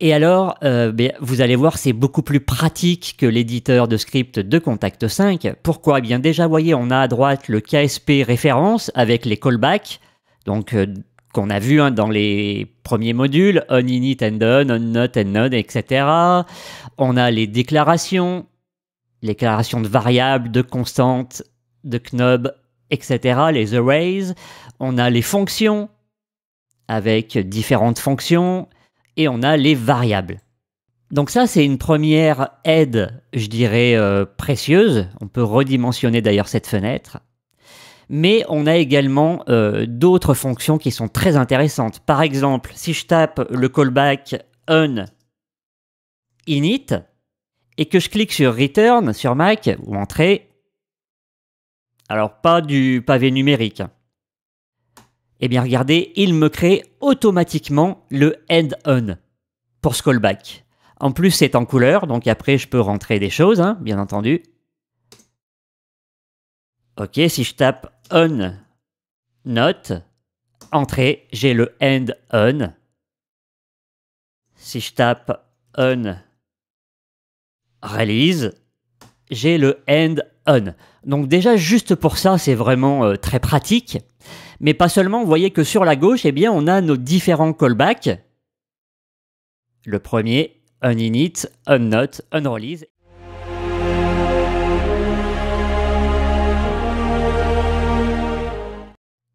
Et alors, euh, ben, vous allez voir, c'est beaucoup plus pratique que l'éditeur de script de Contact 5. Pourquoi eh bien déjà, voyez, on a à droite le KSP référence avec les callbacks, donc euh, qu'on a vu hein, dans les premiers modules, on init and done, on not and none, etc. On a les déclarations, les déclarations de variables, de constantes, de knob, etc. Les arrays. On a les fonctions avec différentes fonctions et on a les variables. Donc ça, c'est une première aide, je dirais, euh, précieuse. On peut redimensionner d'ailleurs cette fenêtre. Mais on a également euh, d'autres fonctions qui sont très intéressantes. Par exemple, si je tape le callback on init et que je clique sur return sur Mac ou entrée, alors pas du pavé numérique, hein, eh bien regardez, il me crée automatiquement le end-on pour ce callback. En plus, c'est en couleur, donc après, je peux rentrer des choses, hein, bien entendu. Ok, si je tape on note, entrée, j'ai le end on. Si je tape on release, j'ai le end on. Donc déjà, juste pour ça, c'est vraiment euh, très pratique mais pas seulement, vous voyez que sur la gauche, eh bien, on a nos différents callbacks. Le premier, un init, un note,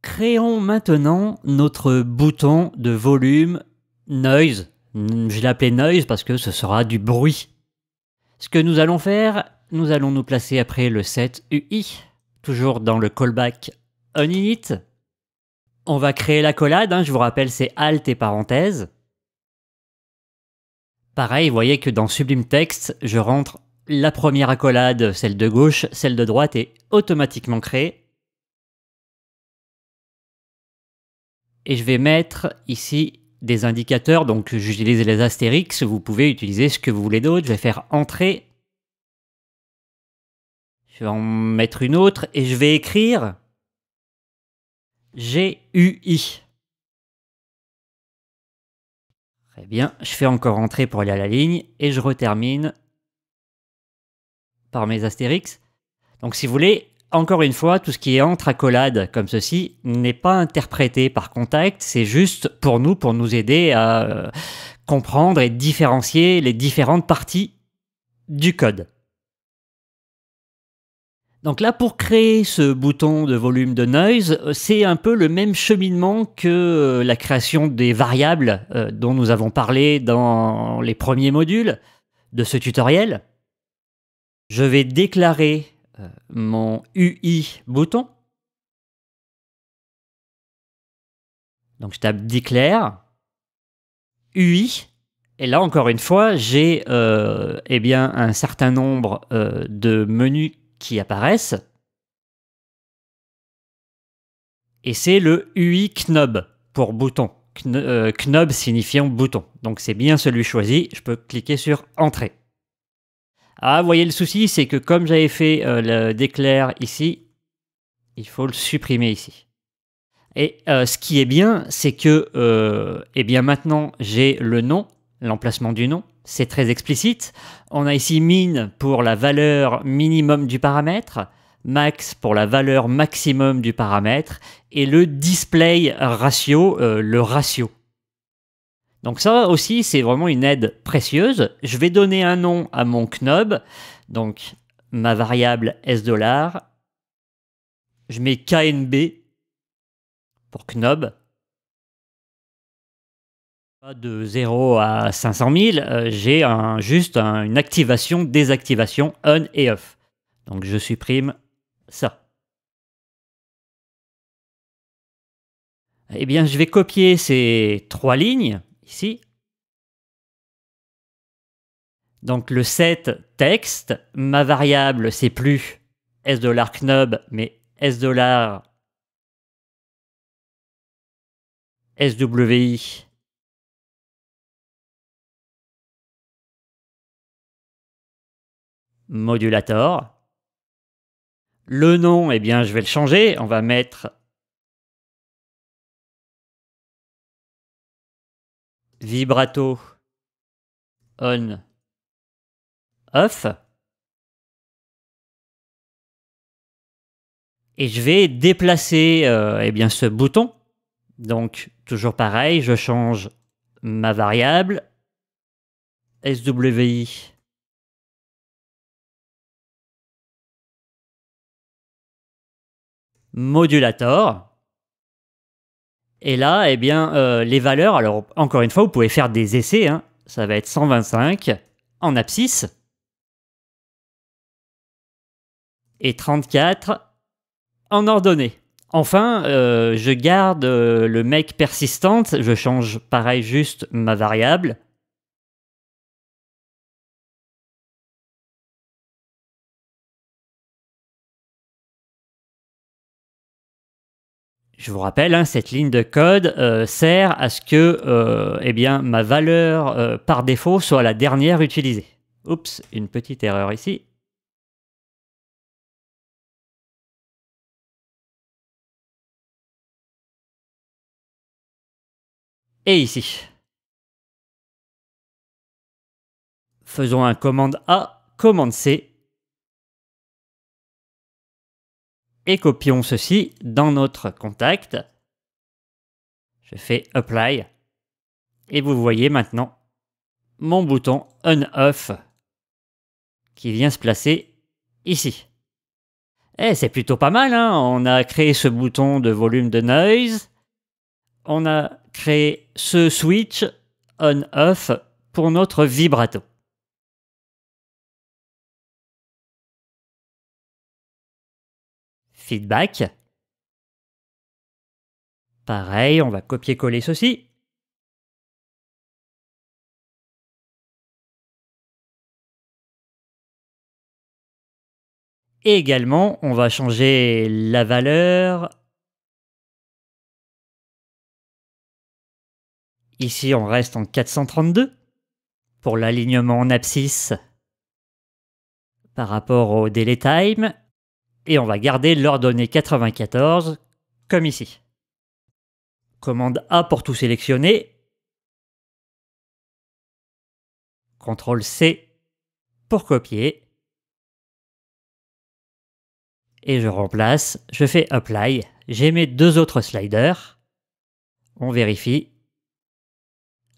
Créons maintenant notre bouton de volume noise. Je l'ai appelé noise parce que ce sera du bruit. Ce que nous allons faire, nous allons nous placer après le set UI, toujours dans le callback Uninit. init. On va créer l'accolade, hein, je vous rappelle c'est Alt et parenthèse. Pareil, vous voyez que dans Sublime Text, je rentre la première accolade, celle de gauche, celle de droite est automatiquement créée. Et je vais mettre ici des indicateurs, donc j'utilise les astérix, vous pouvez utiliser ce que vous voulez d'autre. Je vais faire entrer. Je vais en mettre une autre et je vais écrire G-U-I. Très bien, je fais encore entrer pour aller à la ligne et je retermine par mes astérix. Donc si vous voulez, encore une fois, tout ce qui est entre accolades, comme ceci n'est pas interprété par contact, c'est juste pour nous, pour nous aider à euh, comprendre et différencier les différentes parties du code. Donc là, pour créer ce bouton de volume de noise, euh, c'est un peu le même cheminement que euh, la création des variables euh, dont nous avons parlé dans les premiers modules de ce tutoriel. Je vais déclarer mon UI bouton. Donc je tape declare UI. Et là, encore une fois, j'ai eh bien un certain nombre de menus apparaissent. Et c'est le UI knob pour bouton. Euh, knob signifiant bouton. Donc c'est bien celui choisi. Je peux cliquer sur Entrée. Ah, vous voyez le souci, c'est que comme j'avais fait euh, le déclair ici, il faut le supprimer ici. Et euh, ce qui est bien, c'est que eh bien maintenant j'ai le nom, l'emplacement du nom, c'est très explicite. On a ici min pour la valeur minimum du paramètre, max pour la valeur maximum du paramètre, et le display ratio, euh, le ratio. Donc ça aussi, c'est vraiment une aide précieuse. Je vais donner un nom à mon knob, donc ma variable s$, je mets knb pour knob, de 0 à 500 000, euh, j'ai juste une activation, désactivation, on et off. Donc je supprime ça. Eh bien, je vais copier ces trois lignes ici. Donc le set texte, ma variable c'est plus s$knub mais S$SWI. modulator. Le nom, eh bien, je vais le changer. On va mettre vibrato on off. Et je vais déplacer euh, eh bien, ce bouton. Donc, toujours pareil, je change ma variable SWI modulator. Et là, eh bien, euh, les valeurs, alors encore une fois, vous pouvez faire des essais, hein. ça va être 125 en abscisse et 34 en ordonnée. Enfin, euh, je garde euh, le mec persistante, je change pareil juste ma variable, Je vous rappelle, hein, cette ligne de code euh, sert à ce que euh, eh bien, ma valeur euh, par défaut soit la dernière utilisée. Oups, une petite erreur ici. Et ici. Faisons un commande A, commande C et copions ceci dans notre contact. Je fais Apply et vous voyez maintenant mon bouton On Off qui vient se placer ici. Et eh, c'est plutôt pas mal, hein. on a créé ce bouton de volume de noise, on a créé ce switch on-off pour notre vibrato. feedback. Pareil, on va copier-coller ceci. également, on va changer la valeur. Ici, on reste en 432 pour l'alignement en abscisse par rapport au delay time et on va garder l'ordonnée 94 comme ici. Commande A pour tout sélectionner. Contrôle C pour copier. Et je remplace, je fais Apply, j'ai mes deux autres sliders. On vérifie.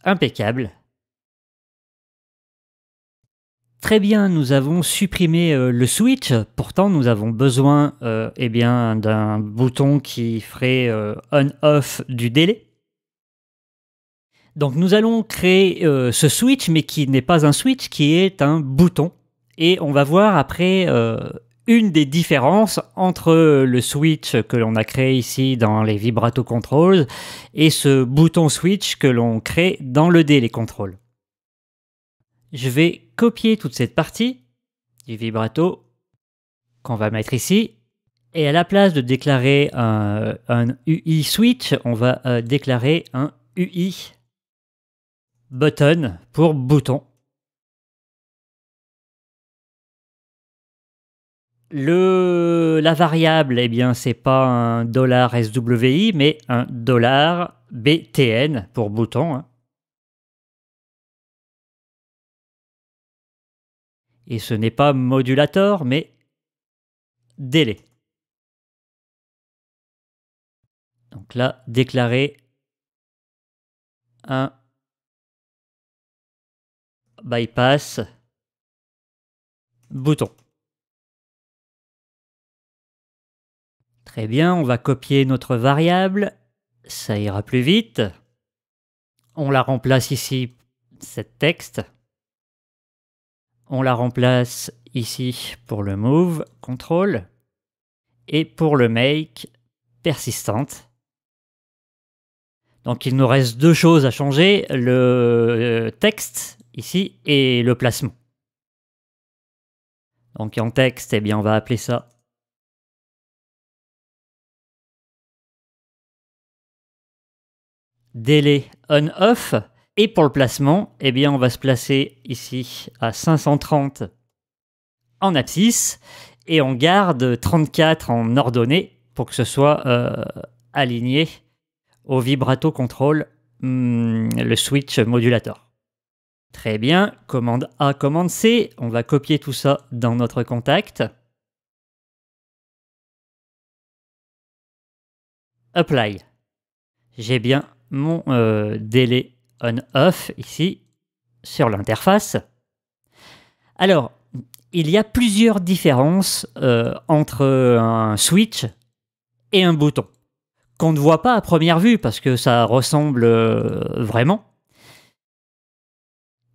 Impeccable. Très bien, nous avons supprimé euh, le switch. Pourtant, nous avons besoin euh, eh bien, d'un bouton qui ferait euh, on-off du délai. Donc, nous allons créer ce switch, mais qui n'est pas un switch, qui est un bouton. Et on va voir après une des différences entre le switch que l'on a créé ici dans les vibrato controls et ce bouton switch que l'on crée dans le délai controls je vais copier toute cette partie du vibrato qu'on va mettre ici. Et à la place de déclarer un, UI switch, on va euh, déclarer un UI button pour bouton. la variable, eh bien, c'est pas un dollar $SWI, mais un dollar $BTN pour bouton. Hein. Et ce n'est pas modulator, mais délai. Donc là, déclarer un bypass bouton. Très bien, on va copier notre variable, ça ira plus vite. On la remplace ici, cette texte. On la remplace ici pour le move, Control et pour le make, persistante. Donc il nous reste deux choses à changer, le euh, texte ici et le placement. Donc en texte, eh bien on va appeler ça délai on-off. Et pour le placement, eh bien, on va se placer ici à 530 en abscisse et on garde 34 en ordonnée pour que ce soit euh, aligné au vibrato contrôle, hmm, le switch modulateur. Très bien, commande A, commande C, on va copier tout ça dans notre contact. Apply. J'ai bien mon euh, délai on-off ici sur l'interface. Alors, il y a plusieurs différences euh, entre un switch et un bouton qu'on ne voit pas à première vue parce que ça ressemble euh, vraiment.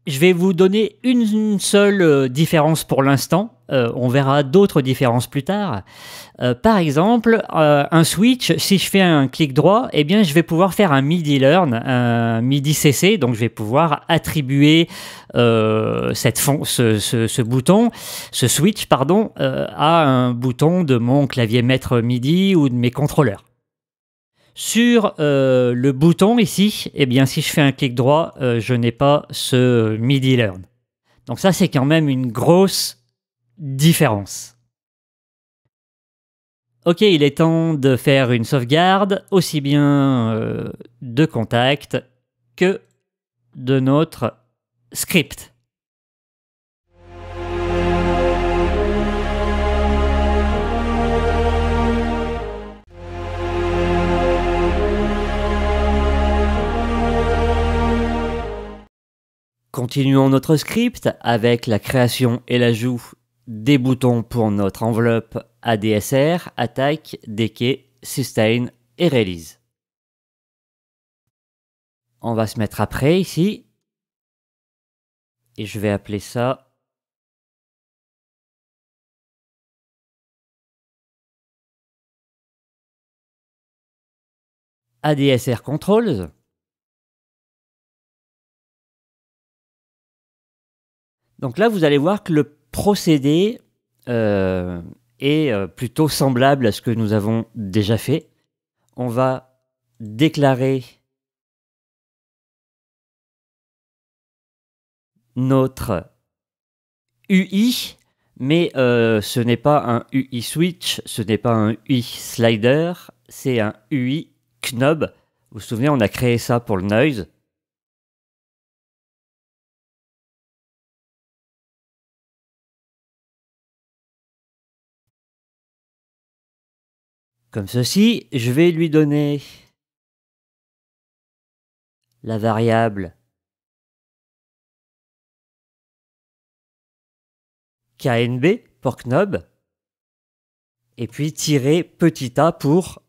Je vais vous donner une, seule euh, différence pour l'instant. Euh, on verra d'autres différences plus tard. Euh, par exemple, un switch, si je fais un clic droit, eh bien, je vais pouvoir faire un MIDI learn, un MIDI CC, donc je vais pouvoir attribuer cette ce, bouton, ce switch, pardon, à un bouton de mon clavier maître MIDI ou de mes contrôleurs. Sur euh, le bouton ici, eh bien, si je fais un clic droit, euh, je n'ai pas ce MIDI Learn. Donc ça, c'est quand même une grosse différence. Ok, il est temps de faire une sauvegarde, aussi bien euh, de contact que de notre script. Continuons notre script avec la création et l'ajout des boutons pour notre enveloppe ADSR, attaque, Decay, Sustain et Release. On va se mettre après ici. Et je vais appeler ça ADSR Controls. Donc là, vous allez voir que le procédé euh, est euh, plutôt semblable à ce que nous avons déjà fait. On va déclarer notre UI, mais euh, ce n'est pas un UI switch, ce n'est pas un UI slider, c'est un UI knob. Vous vous souvenez, on a créé ça pour le noise. Comme ceci, je vais lui donner la variable knb pour knob et puis tirer petit a pour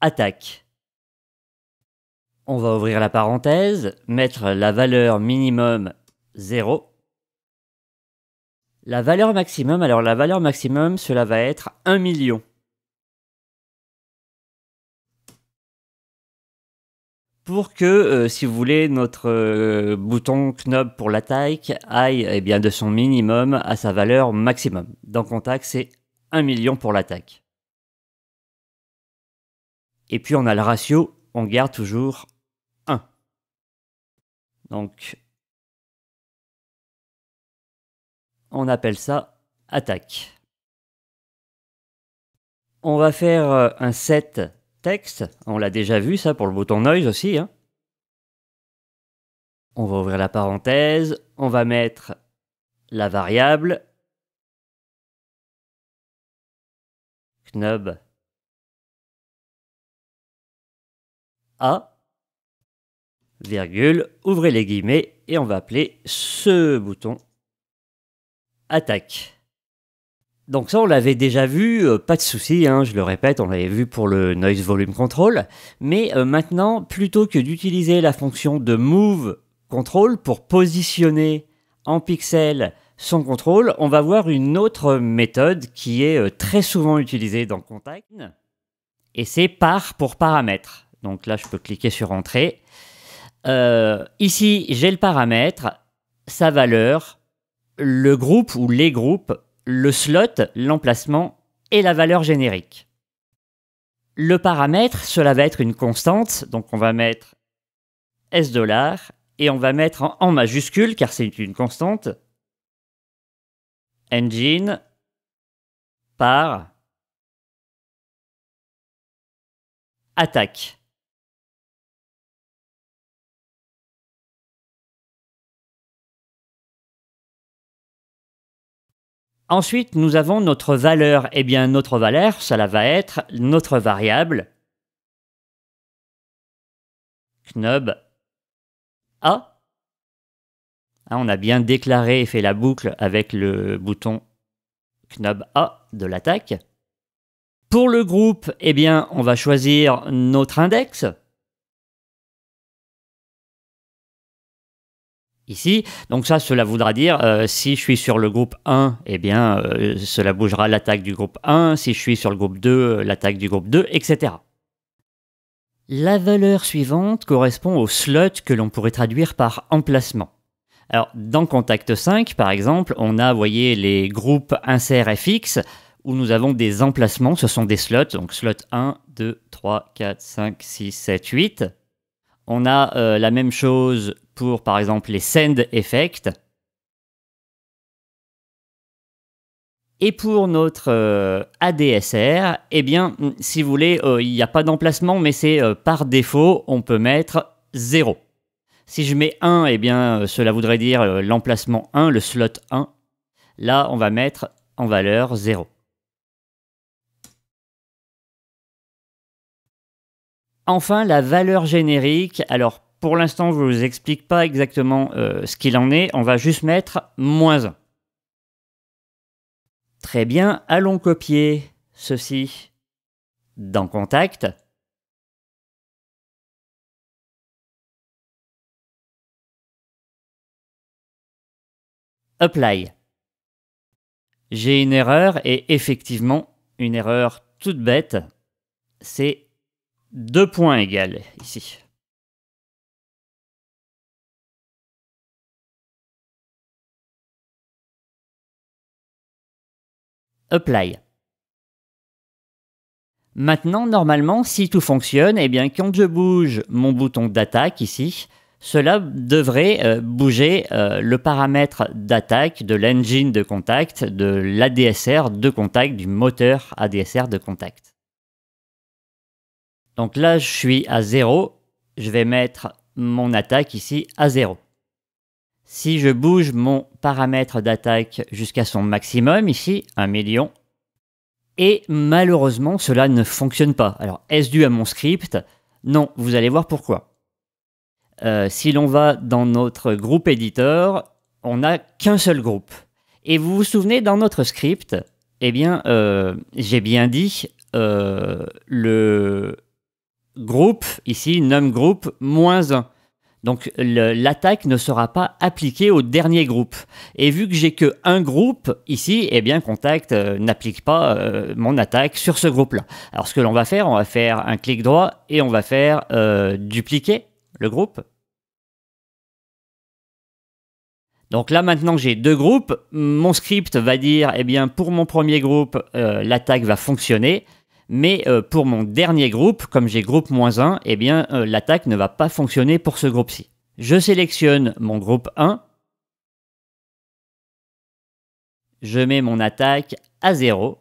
attaque. On va ouvrir la parenthèse, mettre la valeur minimum 0. La valeur maximum, alors la valeur maximum, cela va être 1 million. pour que, euh, si vous voulez, notre euh, bouton knob pour l'attaque aille eh bien, de son minimum à sa valeur maximum. Dans Contact, c'est 1 million pour l'attaque. Et puis on a le ratio, on garde toujours 1. Donc, on appelle ça attaque. On va faire euh, un set texte. On l'a déjà vu ça pour le bouton noise aussi. Hein. On va ouvrir la parenthèse, on va mettre la variable knob a virgule, ouvrez les guillemets et on va appeler ce bouton attaque. Donc ça, on l'avait déjà vu, euh, pas de souci, hein, je le répète, on l'avait vu pour le Noise Volume Control. Mais euh, maintenant, plutôt que d'utiliser la fonction de Move Control pour positionner en pixels son contrôle, on va voir une autre méthode qui est euh, très souvent utilisée dans Contact. Et c'est par pour paramètres. Donc là, je peux cliquer sur Entrée. ici, j'ai le paramètre, sa valeur, le groupe ou les groupes le slot, l'emplacement et la valeur générique. Le paramètre, cela va être une constante, donc on va mettre S dollar et on va mettre en, en majuscule car c'est une constante. Engine par attaque. Ensuite, nous avons notre valeur. Eh bien, notre valeur, cela va être notre variable knob a. Ah, on a bien déclaré et fait la boucle avec le bouton knob a de l'attaque. Pour le groupe, eh bien, on va choisir notre index. ici. Donc ça, cela voudra dire, euh, si je suis sur le groupe 1, eh bien, euh, cela bougera l'attaque du groupe 1, si je suis sur le groupe 2, euh, l'attaque du groupe 2, etc. La valeur suivante correspond au slot que l'on pourrait traduire par emplacement. Alors, dans Contact 5, par exemple, on a, voyez, les groupes insert FX, où nous avons des emplacements, ce sont des slots, donc slot 1, 2, 3, 4, 5, 6, 7, 8. On a euh, la même chose pour par exemple les send effects. Et pour notre euh, ADSR, eh bien, si vous voulez, euh, il n'y a pas d'emplacement, mais c'est par défaut, on peut mettre 0. Si je mets 1, eh bien, cela voudrait dire l'emplacement 1, le slot 1. Là, on va mettre en valeur 0. Enfin, la valeur générique. Alors, pour l'instant, je ne vous explique pas exactement euh, ce qu'il en est. On va juste mettre moins 1. Très bien, allons copier ceci dans Contact. Apply. J'ai une erreur et effectivement, une erreur toute bête, c'est deux points égales ici. Apply. Maintenant, normalement, si tout fonctionne, et eh bien, quand je bouge mon bouton d'attaque ici, cela devrait euh, bouger euh, le paramètre d'attaque de l'engine de contact, de l'ADSR de contact, du moteur ADSR de contact. Donc là, je suis à 0. Je vais mettre mon attaque ici à 0. Si je bouge mon paramètre d'attaque jusqu'à son maximum, ici, 1 million, et malheureusement, cela ne fonctionne pas. Alors, est-ce dû à mon script Non, vous allez voir pourquoi. Euh, si l'on va dans notre groupe éditeur, on n'a qu'un seul groupe. Et vous vous souvenez, dans notre script, eh bien, euh, j'ai bien dit, euh, le, groupe, ici num group moins 1. Donc l'attaque ne sera pas appliquée au dernier groupe. Et vu que j'ai que un groupe ici, eh bien Contact euh, n'applique pas euh, mon attaque sur ce groupe-là. Alors ce que l'on va faire, on va faire un clic droit et on va faire euh, dupliquer le groupe. Donc là maintenant j'ai deux groupes, mon script va dire eh bien pour mon premier groupe l'attaque va fonctionner, mais euh, pour mon dernier groupe, comme j'ai groupe moins 1, eh bien euh, l'attaque ne va pas fonctionner pour ce groupe-ci. Je sélectionne mon groupe 1. Je mets mon attaque à 0.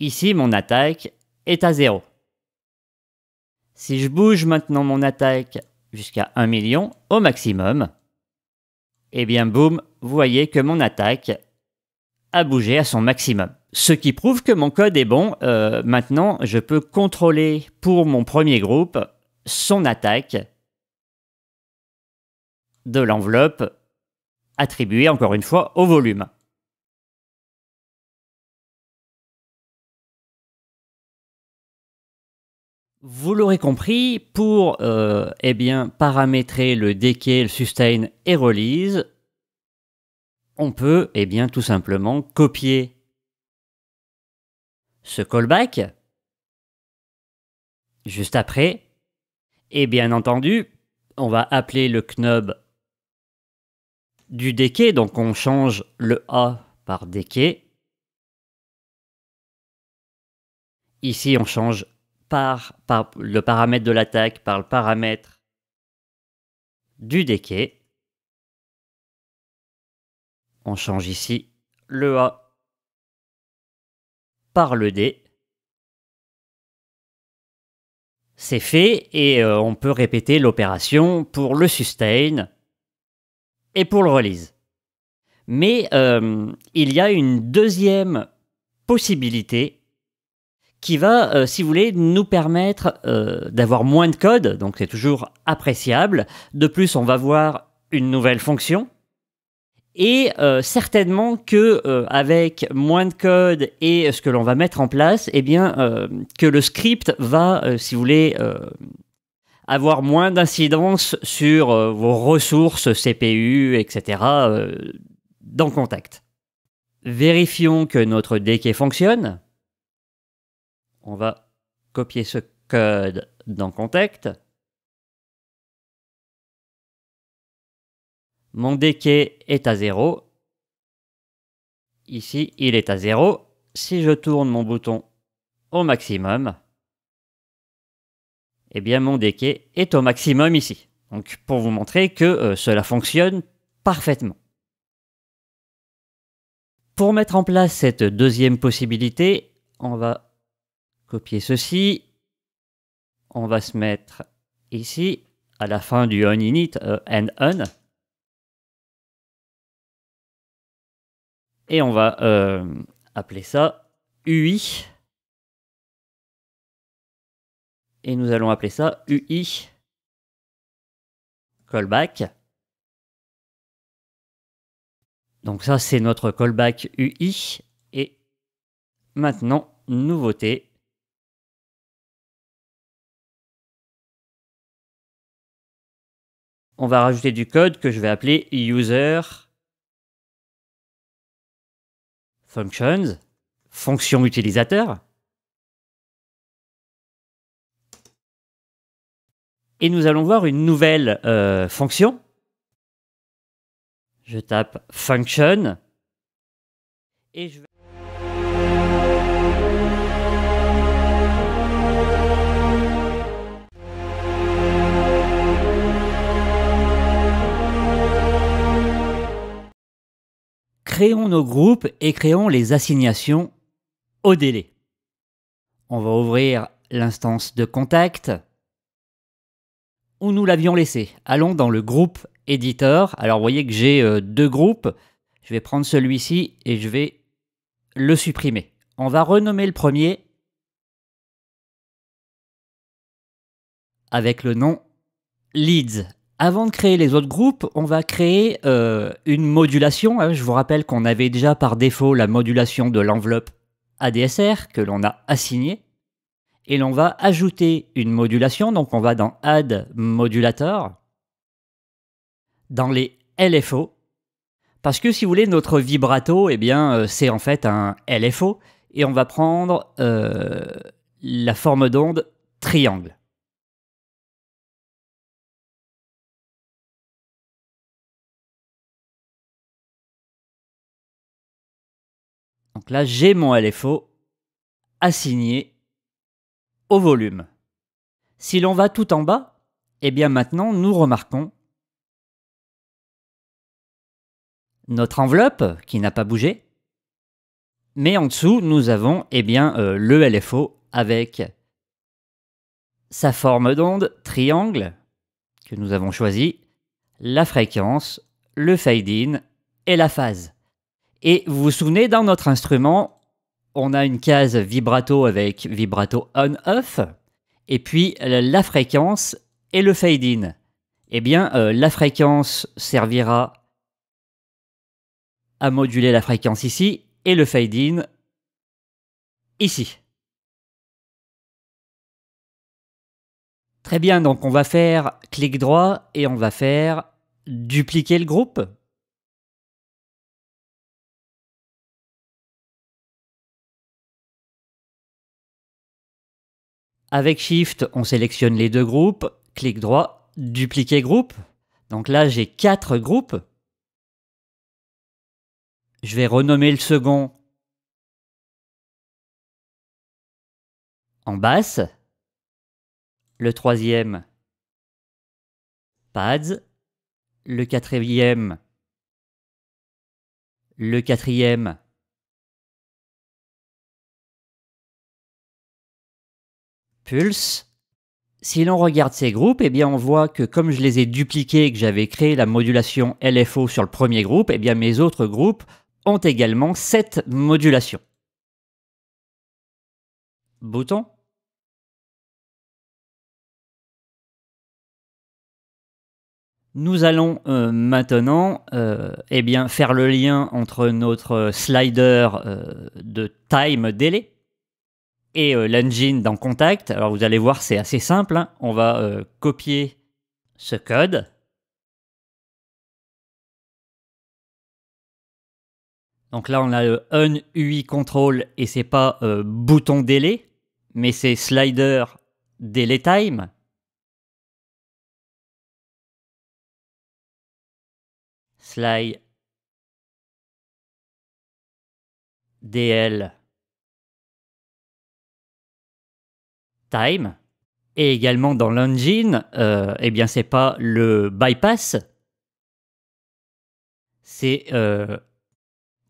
Ici, mon attaque est à 0. Si je bouge maintenant mon attaque jusqu'à 1 million au maximum, eh bien boum, vous voyez que mon attaque à bouger à son maximum. Ce qui prouve que mon code est bon. Euh, maintenant, je peux contrôler pour mon premier groupe son attaque de l'enveloppe attribuée encore une fois au volume. Vous l'aurez compris, pour euh, eh bien, paramétrer le decay, le sustain et release, on peut eh bien, tout simplement copier ce callback juste après. Et bien entendu, on va appeler le knob du déqué, donc on change le A par DK. Ici, on change par, par le paramètre de l'attaque par le paramètre du decay on change ici le A par le D. C'est fait et euh, on peut répéter l'opération pour le sustain et pour le release. Mais euh, il y a une deuxième possibilité qui va, euh, si vous voulez, nous permettre d'avoir moins de code, donc c'est toujours appréciable. De plus, on va voir une nouvelle fonction et euh, certainement que euh, avec moins de code et euh, ce que l'on va mettre en place, eh bien que le script va, si vous voulez, avoir moins d'incidence sur vos ressources CPU, etc. dans Contact. Vérifions que notre déquet fonctionne. On va copier ce code dans Contact. Mon déquet est à 0. Ici, il est à 0. Si je tourne mon bouton au maximum, eh bien mon déquet est au maximum ici. Donc pour vous montrer que euh, cela fonctionne parfaitement. Pour mettre en place cette deuxième possibilité, on va copier ceci. On va se mettre ici, à la fin du on init, euh, and un. et on va euh, appeler ça UI. Et nous allons appeler ça UI callback. Donc ça, c'est notre callback UI. Et maintenant, nouveauté. On va rajouter du code que je vais appeler user functions, fonction utilisateur. Et nous allons voir une nouvelle euh, fonction. Je tape function. Et je créons nos groupes et créons les assignations au délai. On va ouvrir l'instance de contact où nous l'avions laissé. Allons dans le groupe éditeur. Alors vous voyez que j'ai euh, deux groupes. Je vais prendre celui-ci et je vais le supprimer. On va renommer le premier avec le nom Leads. Avant de créer les autres groupes, on va créer euh, une modulation. Hein. Je vous rappelle qu'on avait déjà par défaut la modulation de l'enveloppe ADSR que l'on a assignée. Et l'on va ajouter une modulation. Donc on va dans Add Modulator, dans les LFO. Parce que si vous voulez, notre vibrato, eh bien, euh, c'est en fait un LFO. Et on va prendre euh, la forme d'onde triangle. Donc là, j'ai mon LFO assigné au volume. Si l'on va tout en bas, eh bien maintenant, nous remarquons notre enveloppe qui n'a pas bougé. Mais en dessous, nous avons eh bien, euh, le LFO avec sa forme d'onde, triangle, que nous avons choisi, la fréquence, le fade-in et la phase. Et vous vous souvenez, dans notre instrument, on a une case vibrato avec vibrato on-off, et puis la fréquence et le fade-in. Eh bien, euh, la fréquence servira à moduler la fréquence ici, et le fade-in ici. Très bien, donc on va faire clic droit et on va faire dupliquer le groupe. Avec Shift, on sélectionne les deux groupes, clic droit, dupliquer groupe. Donc là, j'ai quatre groupes. Je vais renommer le second en basse, le troisième pads, le quatrième, le quatrième Si l'on regarde ces groupes, et eh bien on voit que comme je les ai dupliqués et que j'avais créé la modulation LFO sur le premier groupe, et eh bien mes autres groupes ont également cette modulation. Bouton. Nous allons euh, maintenant euh, eh bien, faire le lien entre notre slider euh, de time délai et euh, l'engine dans Contact. Alors vous allez voir, c'est assez simple. Hein. On va euh, copier ce code. Donc là, on a le euh, un UI control et c'est pas bouton délai, mais c'est slider delay time. Slide DL Time. Et également dans l'engine, euh, eh bien c'est pas le bypass, c'est euh,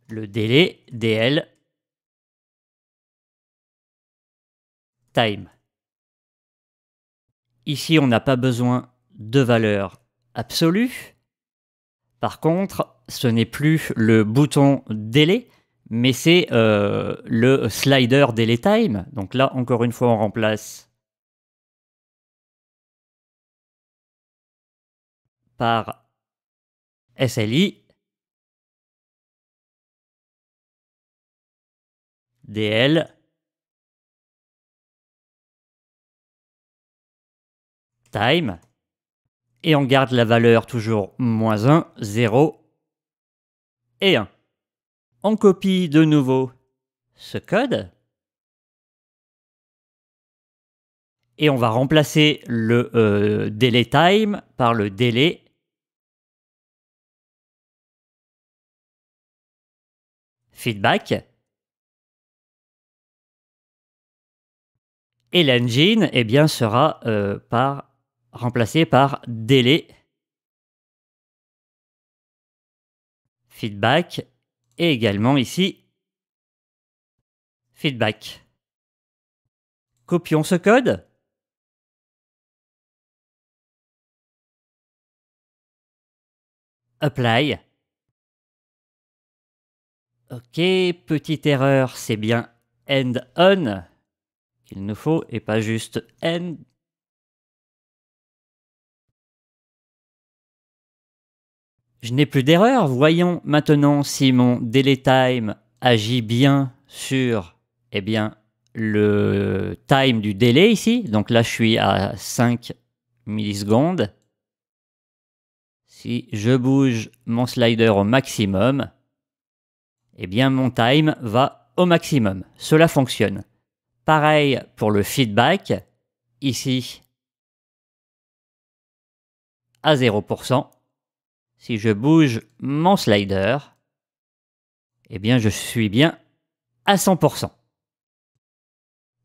le délai DL time. Ici, on n'a pas besoin de valeur absolue. Par contre, ce n'est plus le bouton délai, mais c'est euh, le slider delay time. Donc là, encore une fois, on remplace par SLI DL time et on garde la valeur toujours moins 1, 0 et 1 on copie de nouveau ce code. Et on va remplacer le euh, délai time par le délai feedback. Et l'engine eh bien, sera euh, par, remplacé par délai feedback et également ici feedback. Copions ce code. Apply. Ok, petite erreur, c'est bien end on qu'il nous faut et pas juste end Je n'ai plus d'erreur. Voyons maintenant si mon delay time agit bien sur eh bien, le time du délai ici. Donc là, je suis à 5 millisecondes. Si je bouge mon slider au maximum, eh bien mon time va au maximum. Cela fonctionne. Pareil pour le feedback. Ici, à 0% si je bouge mon slider, eh bien je suis bien à 100%.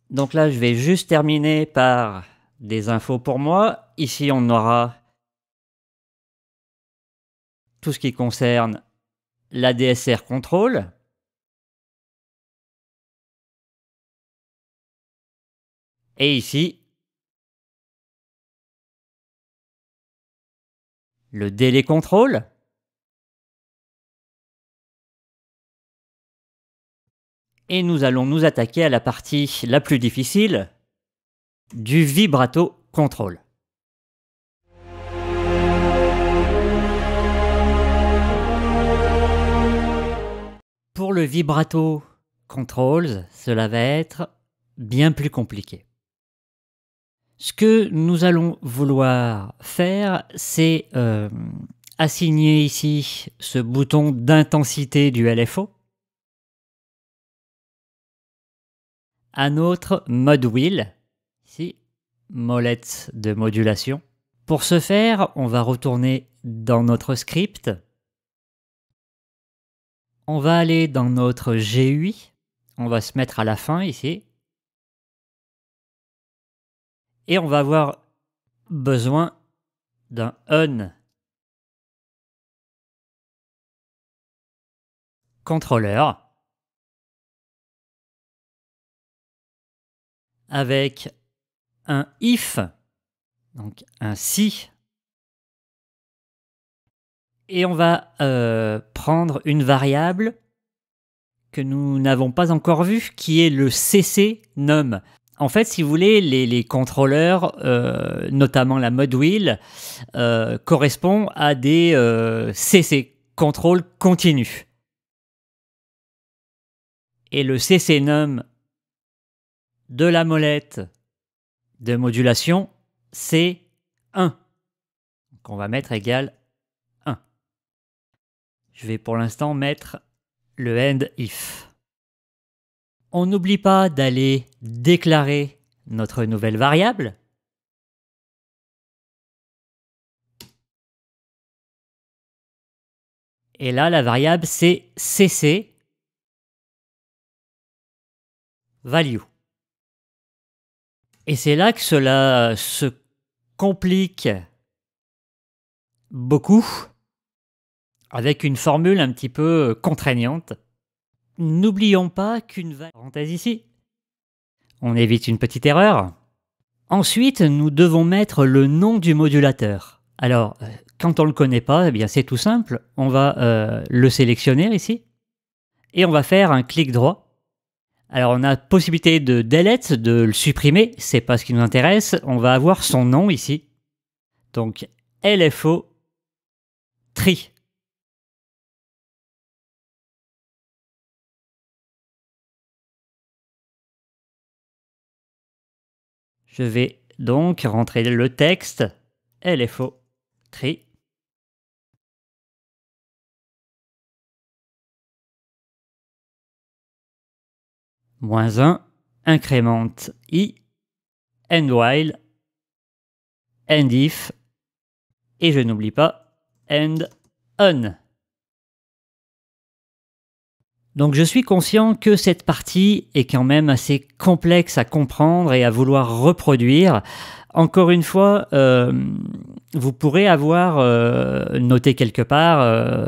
Donc là, je vais juste terminer par des infos pour moi. Ici, on aura tout ce qui concerne la DSR Control. Et ici, le délai contrôle, et nous allons nous attaquer à la partie la plus difficile du vibrato contrôle. Pour le vibrato controls, cela va être bien plus compliqué. Ce que nous allons vouloir faire, c'est euh, assigner ici ce bouton d'intensité du LFO à notre mode wheel, ici, molette de modulation. Pour ce faire, on va retourner dans notre script. On va aller dans notre GUI. On va se mettre à la fin ici. Et on va avoir besoin d'un un contrôleur avec un if, donc un si, et on va euh, prendre une variable que nous n'avons pas encore vue, qui est le cc num en fait, si vous voulez, les, contrôleurs, euh, notamment la mode wheel, euh, correspond à des euh, CC, contrôle continu. Et le CC de la molette de modulation, c'est 1. Donc on va mettre égal 1. Je vais pour l'instant mettre le end if on n'oublie pas d'aller déclarer notre nouvelle variable. Et là, la variable, c'est cc value. Et c'est là que cela euh, se complique beaucoup avec une formule un petit peu euh, contraignante. N'oublions pas qu'une Parenthèse ici. On évite une petite erreur. Ensuite, nous devons mettre le nom du modulateur. Alors, euh, quand on ne le connaît pas, eh bien c'est tout simple. On va euh, le sélectionner ici. Et on va faire un clic droit. Alors on a possibilité de delete, de le supprimer, c'est pas ce qui nous intéresse. On va avoir son nom ici. Donc LFO tri. Je vais donc rentrer le texte LFO tri. Moins 1, incrémente i, end while, end if, et je n'oublie pas end on. Donc je suis conscient que cette partie est quand même assez complexe à comprendre et à vouloir reproduire. Encore une fois, euh, vous pourrez avoir euh, noté quelque part euh,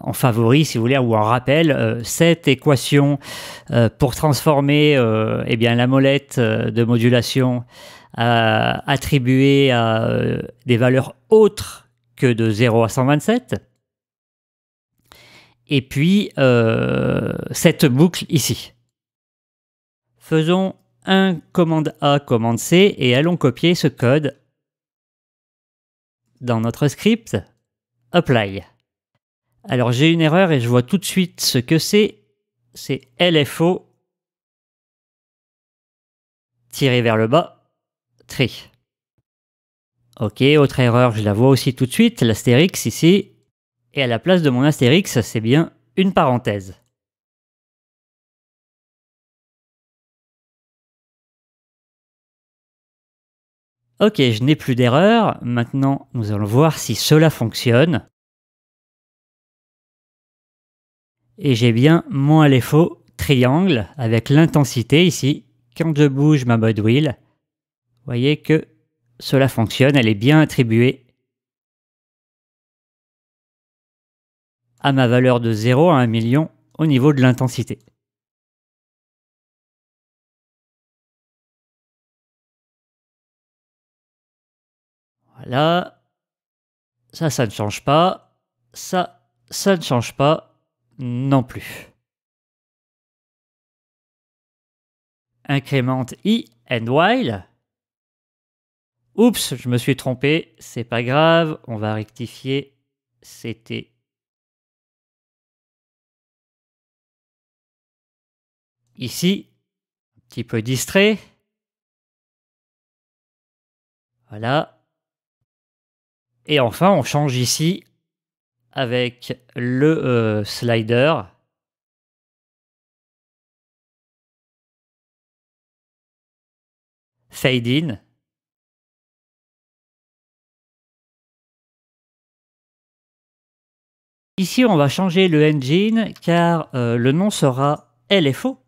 en favori, si vous voulez, ou en rappel, cette équation pour transformer eh bien, la molette de modulation attribuée à des valeurs autres que de 0 à 127 et puis euh, cette boucle ici. Faisons un commande A, commande C et allons copier ce code dans notre script apply. Alors j'ai une erreur et je vois tout de suite ce que c'est. C'est LFO tiré vers le bas, tri. Ok, autre erreur, je la vois aussi tout de suite, l'astérix ici, et à la place de mon astérix, c'est bien une parenthèse. Ok, je n'ai plus d'erreur. Maintenant, nous allons voir si cela fonctionne. Et j'ai bien mon les triangle avec l'intensité ici. Quand je bouge ma mode wheel, voyez que cela fonctionne. Elle est bien attribuée à ma valeur de 0 à 1 million au niveau de l'intensité. Voilà. Ça, ça ne change pas. Ça, ça ne change pas non plus. Incrémente i and while. Oups, je me suis trompé, c'est pas grave, on va rectifier. C'était Ici, un petit peu distrait. Voilà. Et enfin, on change ici avec le euh, slider. Fade in. Ici, on va changer le engine car euh, le nom sera LFO.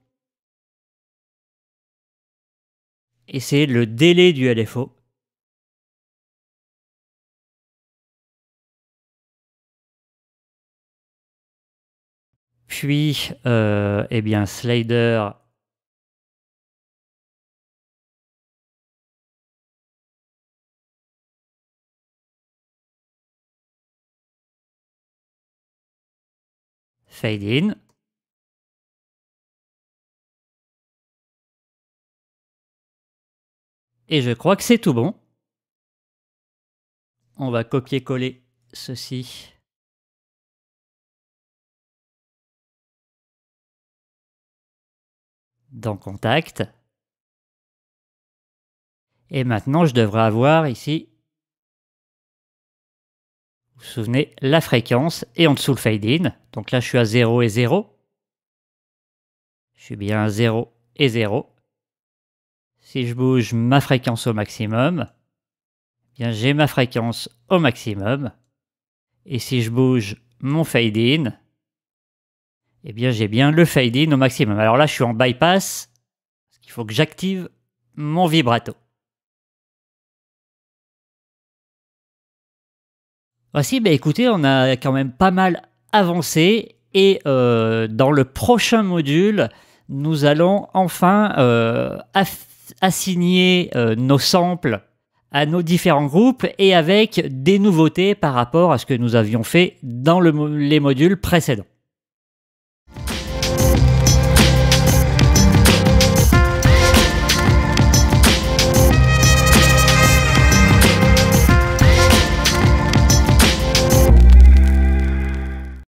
et c'est le délai du LFO. Puis, euh, eh bien, slider fade in. Et je crois que c'est tout bon. On va copier-coller ceci. Dans Contact. Et maintenant, je devrais avoir ici, vous vous souvenez, la fréquence et en dessous le fade-in. Donc là, je suis à 0 et 0. Je suis bien à 0 et 0 si je bouge ma fréquence au maximum, eh bien j'ai ma fréquence au maximum. Et si je bouge mon fade in, eh bien j'ai bien le fade in au maximum. Alors là, je suis en bypass, parce qu'il faut que j'active mon vibrato. Voici, bah, écoutez, on a quand même pas mal avancé et euh, dans le prochain module, nous allons enfin euh, assigner euh, nos samples à nos différents groupes et avec des nouveautés par rapport à ce que nous avions fait dans les modules précédents.